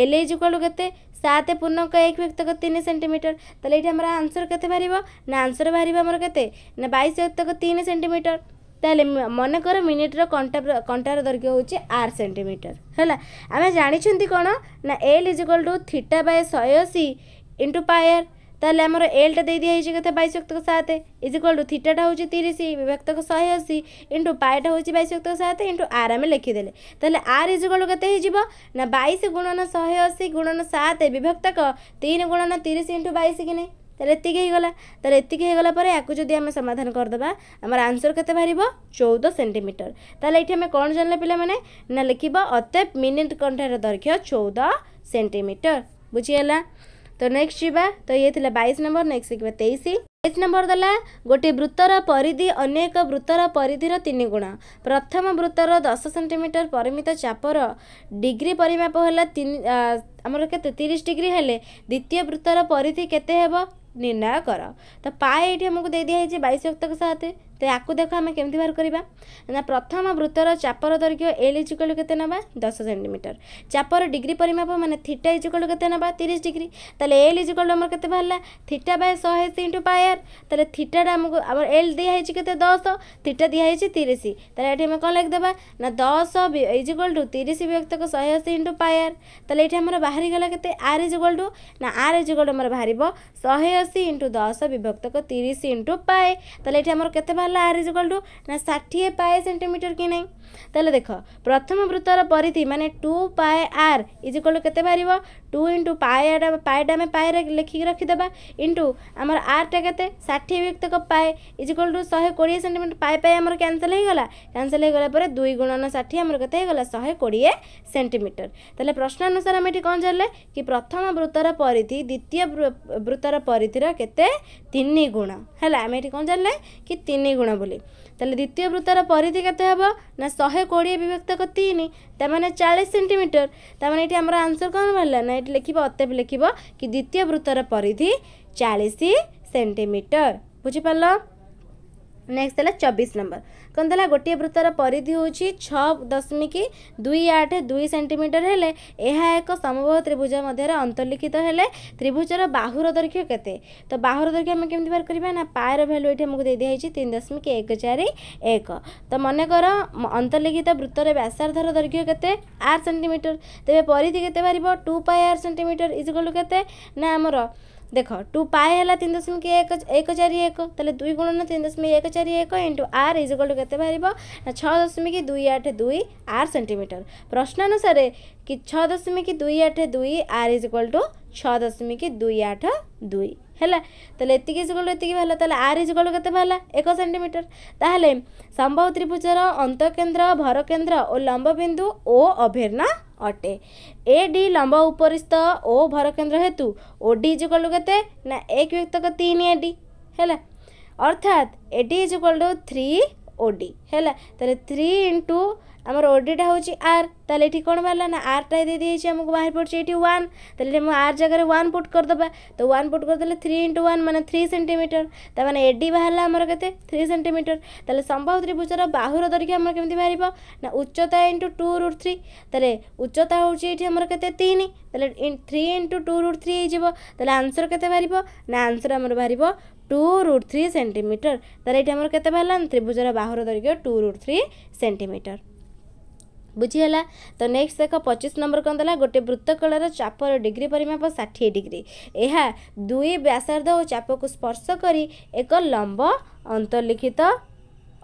ଏଲ୍ ଇଜିକଲୁ କେତେ সাত পূর্ণক এক ব্যক্তক তিন সেটিমিটর তাহলে এইটা আমার আনসর কেতে বাহার না আনসর বাহার আমার কেতে না বাইশ ব্যক্তক তিন সেটিমিটর তাহলে মনে কর মিনিটর কণ্টা কণ্টার দৈর্ঘ্য হচ্ছে আট সেটিমিটর হল আমি জাঁচি কোণ না L is equal to theta by শহে অশি ইন্টু পায়ার तर एल टाइदिया कथा बइसक्त सत इज टु थिटाटा हुन्छ तिस विभक्त शे असी इन्टु पाइटा बैसौक्त सत इन्टु आर आम लेखिदे त आर्जक्वालाइज नाइस गुणन शहे असी गुणन सात विभक्त तिन गुणन तिस इन्टु बसि कि नै तिगला ततिकै हुन्छ गरिदि आन्सर कते बाह्र चौध सेन्टिमिटर तिमी आम कम जान् पहिला म लेखि अते मिनिट कन्ठार दर्ख्य चौध सेन्टिमिटर बुझिगला ତ ନେକ୍ସଟ ଯିବା ତ ଇଏ ଥିଲା ବାଇଶ ନମ୍ବର ନେକ୍ସଟ ଶିଖିବା ତେଇଶ ତେଇଶ ନମ୍ବର ଦେଲା ଗୋଟିଏ ବୃତ୍ତର ପରିଧି ଅନ୍ୟ ଏକ ବୃତ୍ତର ପରିଧିର ତିନି ଗୁଣ ପ୍ରଥମ ବୃତ୍ତର ଦଶ ସେଣ୍ଟିମିଟର ପରିମିତ ଚାପର ଡିଗ୍ରୀ ପରିମାପ ହେଲା ତିନି ଆମର କେତେ ତିରିଶ ଡିଗ୍ରୀ ହେଲେ ଦ୍ୱିତୀୟ ବୃତ୍ତର ପରିଧି କେତେ ହେବ ନିର୍ଣ୍ଣୟ କର ତ ପାଏ ଏଇଠି ଆମକୁ ଦେଇ ଦିଆହେଇଛି ବାଇଶ ଅକ୍ତକ ସାତେ তো ୟାକୁ ଦେଖ ଆମେ କେମିତି ବାହାର କରିବା ନା ପ୍ରଥମ ବୃତ୍ତର ଚାପର ଦୈର୍ଘ୍ୟ ଏଲ୍ ଇଜିକାଲୁ କେତେ ନେବା ଦଶ ସେଣ୍ଟିମିଟର ଚାପର ଡିଗ୍ରୀ ପରିମାପ ମାନେ ଥିଟା ଇଜିକାଲୁ କେତେ ନେବା ତିରିଶ ଡିଗ୍ରୀ ତାହେଲେ ଏଲ୍ ଇଜିକାଲୁ ଆମର କେତେ ବାହାରିଲା ଥିଟା ବାଇ ଶହେ ଇଣ୍ଟୁ ପାୟାର ତାହେଲେ ଥିଟାଟା ଆମକୁ ଆମର ଏଲ୍ ଦିଆହେଇଛି କେତେ ଦଶ ଥିଟା ଦିଆହେଇଛି ତିରିଶ ତାହେଲେ ଏଠି ଆମେ କ'ଣ ଲେଖିଦେବା ନା ଦଶ ଇଜିକାଲ୍ ଟୁ ତିରିଶ ବିଭକ୍ତକ ଶହେ ଅଶୀ ଇଣ୍ଟୁ ପାୟାର ତାହେଲେ ଏଠି ଆମର ବାହାରିଗଲା କେତେ ଆର୍ ଇଜିକାଲ୍ ଟୁ ନା ଆର୍ ଇଜିକାଲ୍ ଟୁ ଆମର ବାହାରିବ ଶହେ ଅଶୀ ଇଣ୍ଟୁ ଦଶ ବିଭକ୍ତକ ତିରିଶ ଇଣ୍ଟୁ ପାଏ ତାହେଲେ ଏଠି ଆମର କେତେ ବାହାରିଲା ହେଲା ଆର୍ ଇଜିକାଲ୍ ଟୁ ନା ଷାଠିଏ ପାଏ ସେଣ୍ଟିମିଟର କି ନାହିଁ ତାହେଲେ ଦେଖ ପ୍ରଥମ ବୃତ୍ତର ପରିଧି ମାନେ two pi R is equal to କେତେ ବାହାରିବ ଟୁ ଇଣ୍ଟୁ ପାଏଟା ପାଏଟା ଆମେ ପାଏରେ ଲେଖିକି ରଖିଦେବା ଇଣ୍ଟୁ ଆମର ଆର୍ଟା କେତେ ଷାଠିଏ ବ୍ୟକ୍ତିକ ପାଏ ଇଜିକାଲ୍ ଟୁ ଶହେ କୋଡ଼ିଏ ସେଣ୍ଟିମିଟର ପାଏ ପାଏ ଆମର କ୍ୟାନସଲ୍ ହୋଇଗଲା କ୍ୟାନସଲ୍ ହୋଇଗଲା ପରେ ଦୁଇ ଗୁଣନ ଷାଠିଏ ଆମର କେତେ ହୋଇଗଲା ଶହେ କୋଡ଼ିଏ ସେଣ୍ଟିମିଟର ତାହେଲେ ପ୍ରଶ୍ନାନୁସାରେ ଆମେ ଏଠି କ'ଣ ଜାଣିଲେ କି ପ୍ରଥମ ବୃତ୍ତର ପରିଧି ଦ୍ୱିତୀୟ ବୃତ୍ତର ପରିଧିର କେତେ ତିନି ଗୁଣ ହେଲା ଆମେ ଏଠି କ'ଣ ଜାଣିଲେ କି ତିନି এই গুণাবলী তাহলে দ্বিতীয় বৃত্তর পরিধি কেতে হব না শহে কোড়িয়ে বিভক্তক তিন তার মানে চাশ সেটিমিটর তার মানে এটি আমার আনসর কম বাহারা না এটি লিখব অতএব লিখব কি দ্বিতীয় বৃত্তর পরিধি চাশ সেটিমিটর বুঝিপার নেক্সট হল চবিশ নম্বর କନ୍ଦଲା ଗୋଟିଏ ବୃତ୍ତର ପରିଧି ହେଉଛି ଛଅ ଦଶମିକ ଦୁଇ ଆଠ ଦୁଇ ସେଣ୍ଟିମିଟର ହେଲେ ଏହା ଏକ ସମବାହ ତ୍ରିଭୁଜ ମଧ୍ୟରେ ଅନ୍ତର୍ଲିଖିତ ହେଲେ ତ୍ରିଭୁଜର ବାହୁର ଦୈର୍ଘ୍ୟ କେତେ ତ ବାହୁର ଦୈର୍ଘ୍ୟ ଆମେ କେମିତି ବାହାର କରିବା ନା ପାଏର ଭ୍ୟାଲୁ ଏଇଠି ଆମକୁ ଦେଇ ଦିଆହେଇଛି ତିନି ଦଶମିକ ଏକ ଚାରି ଏକ ତ ମନେକର ଅନ୍ତର୍ଲିଖିତ ବୃତ୍ତର ବ୍ୟାସାର୍ଧର ଦୈର୍ଘ୍ୟ କେତେ ଆର୍ ସେଣ୍ଟିମିଟର ତେବେ ପରିଧି କେତେ ବାହାରିବ ଟୁ ପାଇ ଆର୍ ସେଣ୍ଟିମିଟର ଇଜିକଲ୍ କେତେ ନା ଆମର দেখ টু পাই হল তিন দশমিক এক এক চারি এক তাহলে দুই গুণন তিন দশমিক এক চারি এক ইন্টু আর ইজগল টু কেতে বাহার না ছ দশমিক দুই আঠ দুই আর সেটিমিটর প্রশ্নানুসারে কি ছ দশমিক দুই আঠ দুই আর ইজগল টু ছ দশমিক দুই আঠ দুই ହେଲା ତାହେଲେ ଏତିକି ଇଜିକଲ୍ ଏତିକି ବାହାରିଲା ତାହେଲେ ଆର୍ ଇଜିକଲ୍ କେତେ ବାହାରିଲା ଏକ ସେଣ୍ଟିମିଟର ତାହେଲେ ସମ୍ଭବ ତ୍ରିଭୁଜର ଅନ୍ତଃକେନ୍ଦ୍ର ଭରକେନ୍ଦ୍ର ଓ ଲମ୍ବବିନ୍ଦୁ ଓ ଅଭିର୍ଣ୍ଣ ଅଟେ এ ডি লম্ব উপরিস্থ ও ভরকেন্দ্র হেতু ও ডি যুগল কেতে না এক ব্যক্তক তিন এ ডি হ্যাঁ অর্থাৎ এ ডি যুগল থ্রি ও ডি হ্যাঁ তাহলে থ্রি ইন্টু আমার ওডিটা হচ্ছে আর তাহলে এটি কোণ বাহারা না আরটা দিয়ে দিয়েছি আমাকে বাহার পড়ছে এটি ওয়ান তাহলে এটি আমার আর জায়গায় ওয়ান পুট করদেবা তো ওয়ান পুট করদেলে থ্রি ইন্টু ওয়ান মানে থ্রি সেটিমিটর তার মানে এডি বাহারা আমার কেতে থ্রি সেটিমিটর তাহলে সম্ভব ত্রিভুজর বাহুর দৈর্ঘ্য আমার কেমি বাহার না উচ্চতা ইন্টু টু রুট থ্রি তাহলে উচ্চতা হচ্ছে এটি আমার কেতে তিন তাহলে three into two root three হয়ে তাহলে আনসর কেতে বাহার না আনসর আমার বাহার টু রুট থ্রি সেটিমিটর তাহলে এটি আমার কেতে বাহারা ত্রিভুজর বাহুর দৈর্ঘ্য টু রুট থ্রি সেটিমিটর ବୁଝିହେଲା ତ ନେକ୍ସଟ ଦେଖ ପଚିଶ ନମ୍ବର କ'ଣ ଦେଲା ଗୋଟେ ବୃତ୍ତକଳର ଚାପର ଡିଗ୍ରୀ ପରିମାପ ଷାଠିଏ ଡିଗ୍ରୀ ଏହା ଦୁଇ ବ୍ୟାସାର୍ଦ୍ଧ ଓ ଚାପକୁ ସ୍ପର୍ଶ କରି ଏକ ଲମ୍ବ ଅନ୍ତର୍ଲିଖିତ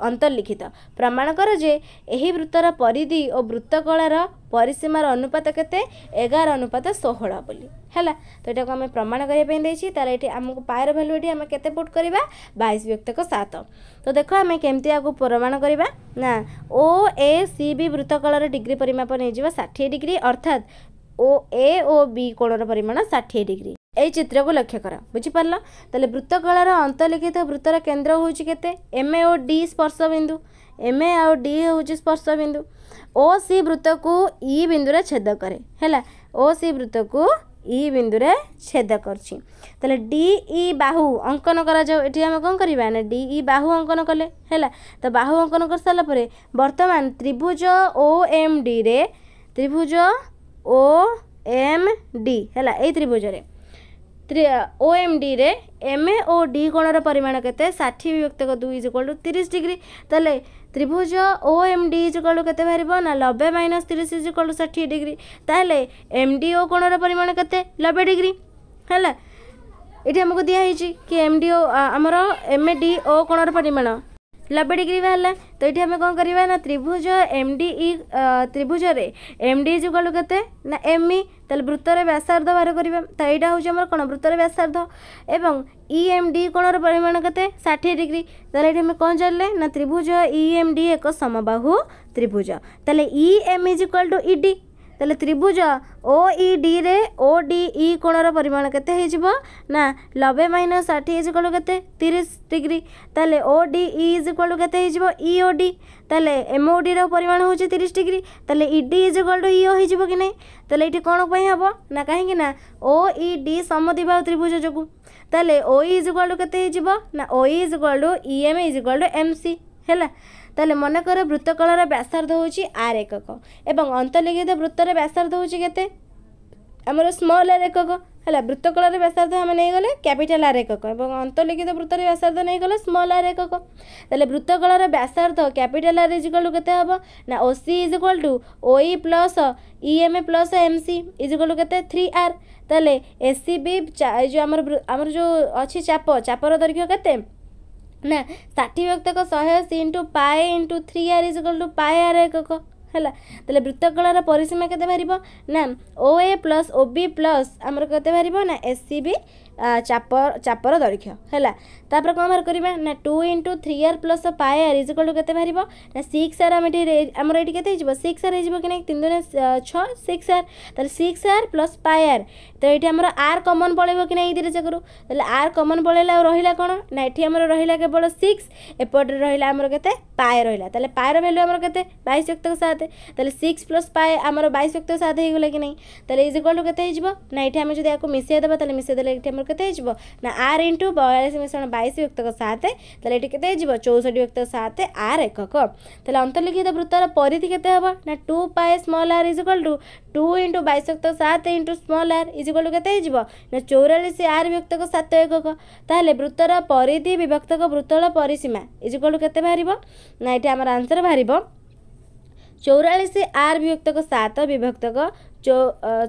ଅନ୍ତର୍ଲିଖିତ ପ୍ରମାଣ କର ଯେ ଏହି ବୃତ୍ତର ପରିଧି ଓ ବୃତ୍ତକଳାର ପରିସୀମାର ଅନୁପାତ କେତେ ଏଗାର ଅନୁପାତ ଷୋହଳ ବୋଲି ହେଲା ତ ଏଇଟାକୁ ଆମେ ପ୍ରମାଣ କରିବା ପାଇଁ ଦେଇଛି ତାହେଲେ ଏଠି ଆମକୁ ପାଏର ଭାଲ୍ୟୁ ଏଠି ଆମେ କେତେ ପୁଟ୍ କରିବା ବାଇଶ ବ୍ୟକ୍ତିକ ସାତ ତ ଦେଖ ଆମେ କେମିତି ଆକୁ ପ୍ରମାଣ କରିବା ନା ଓ ଏ ସି ବି ବୃତ୍ତ କଳାର ଡିଗ୍ରୀ ପରିମାପ ନେଇଯିବ ଷାଠିଏ ଡିଗ୍ରୀ ଅର୍ଥାତ୍ ଓ ଏ ଓ ବି କୋଣର ପରିମାଣ ଷାଠିଏ ଡିଗ୍ରୀ ଏହି ଚିତ୍ରକୁ ଲକ୍ଷ୍ୟ କର ବୁଝିପାରିଲ ତାହେଲେ ବୃତ୍ତକଳାର ଅନ୍ତଲିଖିତ ବୃତ୍ତର କେନ୍ଦ୍ର ହେଉଛି କେତେ ଏମ୍ଏ ଓ ଡି ସ୍ପର୍ଶ ବିନ୍ଦୁ ଏମ୍ଏ ଆଉ ଡି ହେଉଛି ସ୍ପର୍ଶ ବିନ୍ଦୁ ଓ ସି ବୃତ୍ତକୁ ଇ e ବିନ୍ଦୁରେ ଛେଦ କରେ ହେଲା ଓ ସି ବୃତ୍ତକୁ ଇ e ବିନ୍ଦୁରେ ଛେଦ କରୁଛି ତାହେଲେ ଡି ଇ e ବାହୁ ଅଙ୍କନ କରାଯାଉ ଏଠି ଆମେ କ'ଣ କରିବା ନା ଡି ଇ ବାହୁ ଅଙ୍କନ କଲେ ହେଲା ତ ବାହୁ ଅଙ୍କନ କରିସାରିଲା ପରେ ବର୍ତ୍ତମାନ ତ୍ରିଭୁଜ ଓ ଏମ୍ ଡିରେ ତ୍ରିଭୁଜ ଓ ଏମ୍ ଡି ହେଲା ଏଇ ତ୍ରିଭୁଜରେ ଓଏମ୍ଡିରେ ଏମ୍ଏ ଓ ଡି କୋଣର ପରିମାଣ କେତେ ଷାଠିଏ ବିଭକ୍ତିକ ଦୁଇ ଇଜିକ୍ୱାଲ୍ ଟୁ ତିରିଶ ଡିଗ୍ରୀ ତାହେଲେ ତ୍ରିଭୁଜ ଓ ଏମ୍ ଡି ଇଜିକ୍ୱାଲ୍ କେତେ ବାହାରିବ ନା ନବେ ମାଇନସ୍ ତିରିଶ ଇଜିକ୍ୱାଲ୍ ଟୁ ଷାଠିଏ ଡିଗ୍ରୀ ତାହେଲେ ଏମ୍ ଡି ଓ କୋଣର ପରିମାଣ କେତେ ନବେ ଡିଗ୍ରୀ ହେଲା ଏଠି ଆମକୁ ଦିଆହେଇଛି କି ଏମ୍ ଡି ଓ ଆମର ଏମ୍ ଡି ଓ କୋଣର ପରିମାଣ ଲବେ ଡିଗ୍ରୀ ବାହାରିଲା ତ ଏଠି ଆମେ କ'ଣ କରିବା ନା ତ୍ରିଭୁଜ ଏମ୍ ଡି ଇ ତ୍ରିଭୁଜରେ ଏମ୍ ଡି ଇଜ୍ କଲୁ କେତେ ନା ଏମ୍ ଇ ତାହେଲେ ବୃତ୍ତର ବ୍ୟାସାର୍ଦ୍ଧ ବାହାର କରିବା ତ ଏଇଟା ହେଉଛି ଆମର କ'ଣ ବୃତ୍ତର ବ୍ୟାସାର୍ଦ୍ଧ ଏବଂ ଇ ଏମ୍ ଡି କୋଣର ପରିମାଣ କେତେ ଷାଠିଏ ଡିଗ୍ରୀ ତାହେଲେ ଏଠି ଆମେ କ'ଣ ଜାଣିଲେ ନା ତ୍ରିଭୁଜ ଇ ଏମ୍ ଡି ଏକ ସମବାହୁ ତ୍ରିଭୁଜ ତାହେଲେ E M is equal to E D ତାହେଲେ ତ୍ରିଭୁଜ ଓ ଇ ଡିରେ ଓ ଡି ଇ କୋଣର ପରିମାଣ କେତେ ହେଇଯିବ ନା ନବେ ମାଇନସ୍ ଷାଠିଏ ଇଜ୍ ଇକ୍ୱାଲ୍ କେତେ ତିରିଶ ଡିଗ୍ରୀ ତାହେଲେ O D E is equal କେତେ ହେଇଯିବ ଇ ଓ ଡି ତାହେଲେ ଏମ୍ ଓ ଡିର ପରିମାଣ ହେଉଛି ତିରିଶ ଡିଗ୍ରୀ ତାହେଲେ E D is equal E O ହେଇଯିବ କି ନାହିଁ ତାହେଲେ ଏଇଠି କ'ଣ ପାଇଁ ହେବ ନା କାହିଁକି ନା ଓ ଇ ଡି ସମଦିବାହୁ ତ୍ରିଭୁଜ ଯୋଗୁଁ ତାହେଲେ ଓ ଇ ଇଜ୍ ଇକ୍ୱାଲ୍ କେତେ ହେଇଯିବ ନା O E is equal to E M is equal M C ହେଲା তাহলে মনেকর বৃত্তকলার ব্যাসার্ধ হচ্ছে আর একক এবং অন্তর্লিখিত বৃত্তর ব্যাসার্ধ হচ্ছে কেতে আমার স্মল আর একক ହେଲା ବୃତ୍ତକଳାର ବ୍ୟାସାର୍ଦ୍ଧ ଆମେ ନେଇଗଲେ କ୍ୟାପିଟାଲ୍ ଆର୍ ଏକକ ଏବଂ ଅନ୍ତର୍ଲିଖିତ ବୃତ୍ତରେ ବ୍ୟାସାର୍ଦ୍ଧ ନେଇଗଲେ ସ୍ମଲ୍ ଆର୍ ଏକକ ତାହେଲେ ବୃତ୍ତକଳାର ବ୍ୟାସାର୍ଦ୍ଧ କ୍ୟାପିଟାଲ୍ ଆର୍ ଇଜିକ୍ୱାଲ୍ ଟୁ କେତେ ହେବ ନା O C is equal to O E plus E M plus M C is equal to କେତେ ଥ୍ରୀ ଆର୍ ତାହେଲେ ଏ ସି ବି ଯେଉଁ ଆମର ଆମର ଯେଉଁ ଅଛି ଚାପ ଚାପର ଦୈର୍ଘ୍ୟ କେତେ ନା ଷାଠିଏ ବ୍ୟକ୍ତକ ଶହେ ଅଶୀ into pi into three R is equal to pi R ଏକକ ହେଲା ତାହେଲେ ବୃତ୍ତକଳାର ପରିସୀମା କେତେ ବାହାରିବ ନା ଓ ଏ ପ୍ଲସ୍ ଓ ବି ପ୍ଲସ୍ ଆମର କେତେ ବାହାରିବ ନା ଏସ୍ ସି ବି ଚାପ ଚାପର ଦୈର୍ଘ୍ୟ ହେଲା ତାପରେ କ'ଣ ବାହାର କରିବା ନା two into three R plus five R is equal to କେତେ ବାହାରିବ ନା ସିକ୍ସ ଆର୍ ଆମେ ଏଠି ଆମର ଏଠି କେତେ ହେଇଯିବ ସିକ୍ସ ଆର୍ ହେଇଯିବ କି ନାହିଁ ତିନି ଦିନ ଛଅ ସିକ୍ସ ଆର୍ ତାହେଲେ six R plus five R ତ ଏଠି ଆମର ଆର୍ କମନ୍ ପଳେଇବ କି ନାହିଁ ଦୁଇଟା ଯାକରୁ ତାହେଲେ ଆର୍ କମନ୍ ପଳେଇଲା ଆଉ ରହିଲା କ'ଣ ନା ଏଠି ଆମର ରହିଲା କେବଳ ସିକ୍ସ ଏପଟରେ ରହିଲା ଆମର କେତେ ପାଏ ରହିଲା ତାହେଲେ ପାଏର ଭ୍ୟାଲ୍ୟୁ ଆମର କେତେ ବାଇଶ ଯୁକ୍ତକ ସାତ ତାହେଲେ ସିକ୍ସ ପ୍ଲସ୍ ପାଏ ଆମର ବାଇଶ ଯୁକ୍ତକ ସାତ ହେଇଗଲା କି ନାହିଁ ତାହେଲେ ଇଜିକାଲ୍ ଟୁ କେତେ ହେଇଯିବ ନା ଏଠି ଆମେ ଯଦି ୟାକୁ ମିଶାଇ ଦେବା ତାହେଲେ ମିଶାଇ ଦେଲେ ଏଠି ଆମର କେତେ ହେଇଯିବ ନା ଆର୍ ଇଣ୍ଟୁ ବୟାଳିଶ ମିଶ୍ରଣ ବାଇଶ ବ୍ୟକ୍ତକ ସାତ ତାହେଲେ ଏଠି କେତେ ହେଇଯିବ ଚଉଷଠି ବ୍ୟକ୍ତକ ସାତ ଆର୍ ଏକକ ତାହେଲେ ଅନ୍ତର୍ଲିଖିତ ବୃତ୍ତର ପରିଧି କେତେ ହେବ ନା two pi small R is equal to two into ବାଇଶ ବ୍ୟକ୍ତକ ସାତ into small R is equal to କେତେ ହେଇଯିବ ନା ଚଉରାଳିଶ ଆର୍ ବ୍ୟକ୍ତକ ସାତ ଏକକ ତାହେଲେ ବୃତ୍ତର ପରିଧି ବିଭକ୍ତକ ବୃତ୍ତଳ ପରିସୀମା ଇଜିକ୍ୱାଲ୍ ଟୁ କେତେ ବାହାରିବ ନା ଏଠି ଆମର ଆନ୍ସର୍ ବାହାରିବ ଚଉରାଳିଶ ଆର୍ ବିଭକ୍ତକ ସାତ ବିଭକ୍ତକ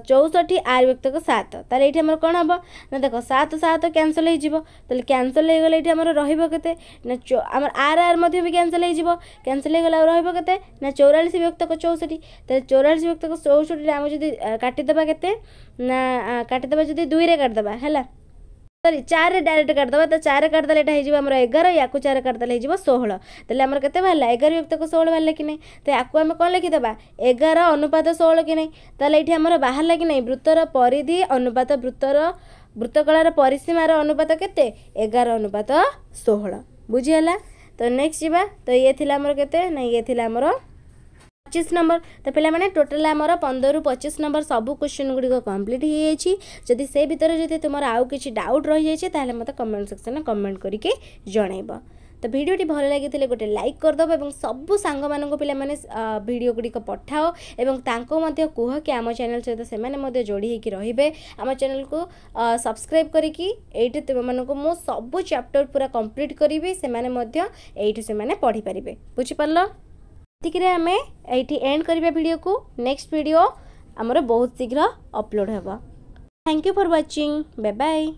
চৌষঠি আর বিক্তক সাত তাহলে এইটি আমার কম হব না দেখ সাত সাত ক্যানসেল হয়ে যাব তাহলে ক্যানসেল হয়ে গেলে এইটি আমার রহব কেতে না আমার আর আর মধ্যে বি ক্যানসেল হয়ে যাব ক্যানসেল হয়ে গেলে রহব কেতে না চৌরাশি বিক্তক চৌষঠি তাহলে চৌরাশি বিক্তক চৌষঠিটা আমি যদি কাটিদেবা কেতে না কাটিদেবা যদি দুইরে কাটিদেবা হ্যাঁ ସରି ଚାରିରେ ଡାଇରେକ୍ଟ କାଟିଦେବା ତ ଚାରି କାଟିଦେଲେ ଏଇଟା ହେଇଯିବ ଆମର ଏଗାର ୟାକୁ ଚାରି କାଟିଦେଲେ ହେଇଯିବ ଷୋହଳ ତାହେଲେ ଆମର କେତେ ବାହାରିଲା ଏଗାର ବ୍ୟକ୍ତିକୁ ଷୋହଳ ବାହାରିଲା କି ନାହିଁ ତ ୟାକୁ ଆମେ କ'ଣ ଲେଖିଦେବା ଏଗାର ଅନୁପାତ ଷୋହଳ କି ନାହିଁ ତାହେଲେ ଏଇଠି ଆମର ବାହାରିଲା କି ନାହିଁ ବୃତ୍ତର ପରିଧି ଅନୁପାତ ବୃତ୍ତର ବୃତ୍ତକଳାର ପରିସୀମାର ଅନୁପାତ କେତେ ଏଗାର ଅନୁପାତ ଷୋହଳ ବୁଝିହେଲା ତ ନେକ୍ସଟ୍ ଯିବା ତ ଇଏ ଥିଲା ଆମର କେତେ ନାଇଁ ଇଏ ଥିଲା ଆମର পঁচিশ নম্বর তো পিলামানে টোটাল আমার পনেরু পঁচিশ নম্বর সবু কোশ্চিন গুড়ি কমপ্লিট হয়ে যাই যদি সে ভিতরে যদি তোমার আউ কিছু ডাউট রয়েছে তাহলে মতো কমেন্ট সেকশনে কমেন্ট করিকি জনাইব তো ভিডিওটি ভালো লাগিলে গোটে লাইক করদেব এবং সবু সাঙ্গ মানুষ পিলামানে ভিডিও গুড়ি পঠাও এবং তাঁকু মধ্যে কুহ কি আম চ্যানেল সহ সেমানে মধ্যে যোড়ি হয়েকি রহবে আম চ্যানেলকু সবসক্রাইব করিকি এইটি তোমাকে মু সবু চ্যাপ্টর পুরা কমপ্লিট করিবি সেমানে মধ্যে এইটি সেমানে পড়িপারিবে বুঝিপারল इतिकी आम ये एंड करवा भिड को नेक्स्ट भिड आमर बहुत शीघ्र अपलोड हे thank you for watching bye bye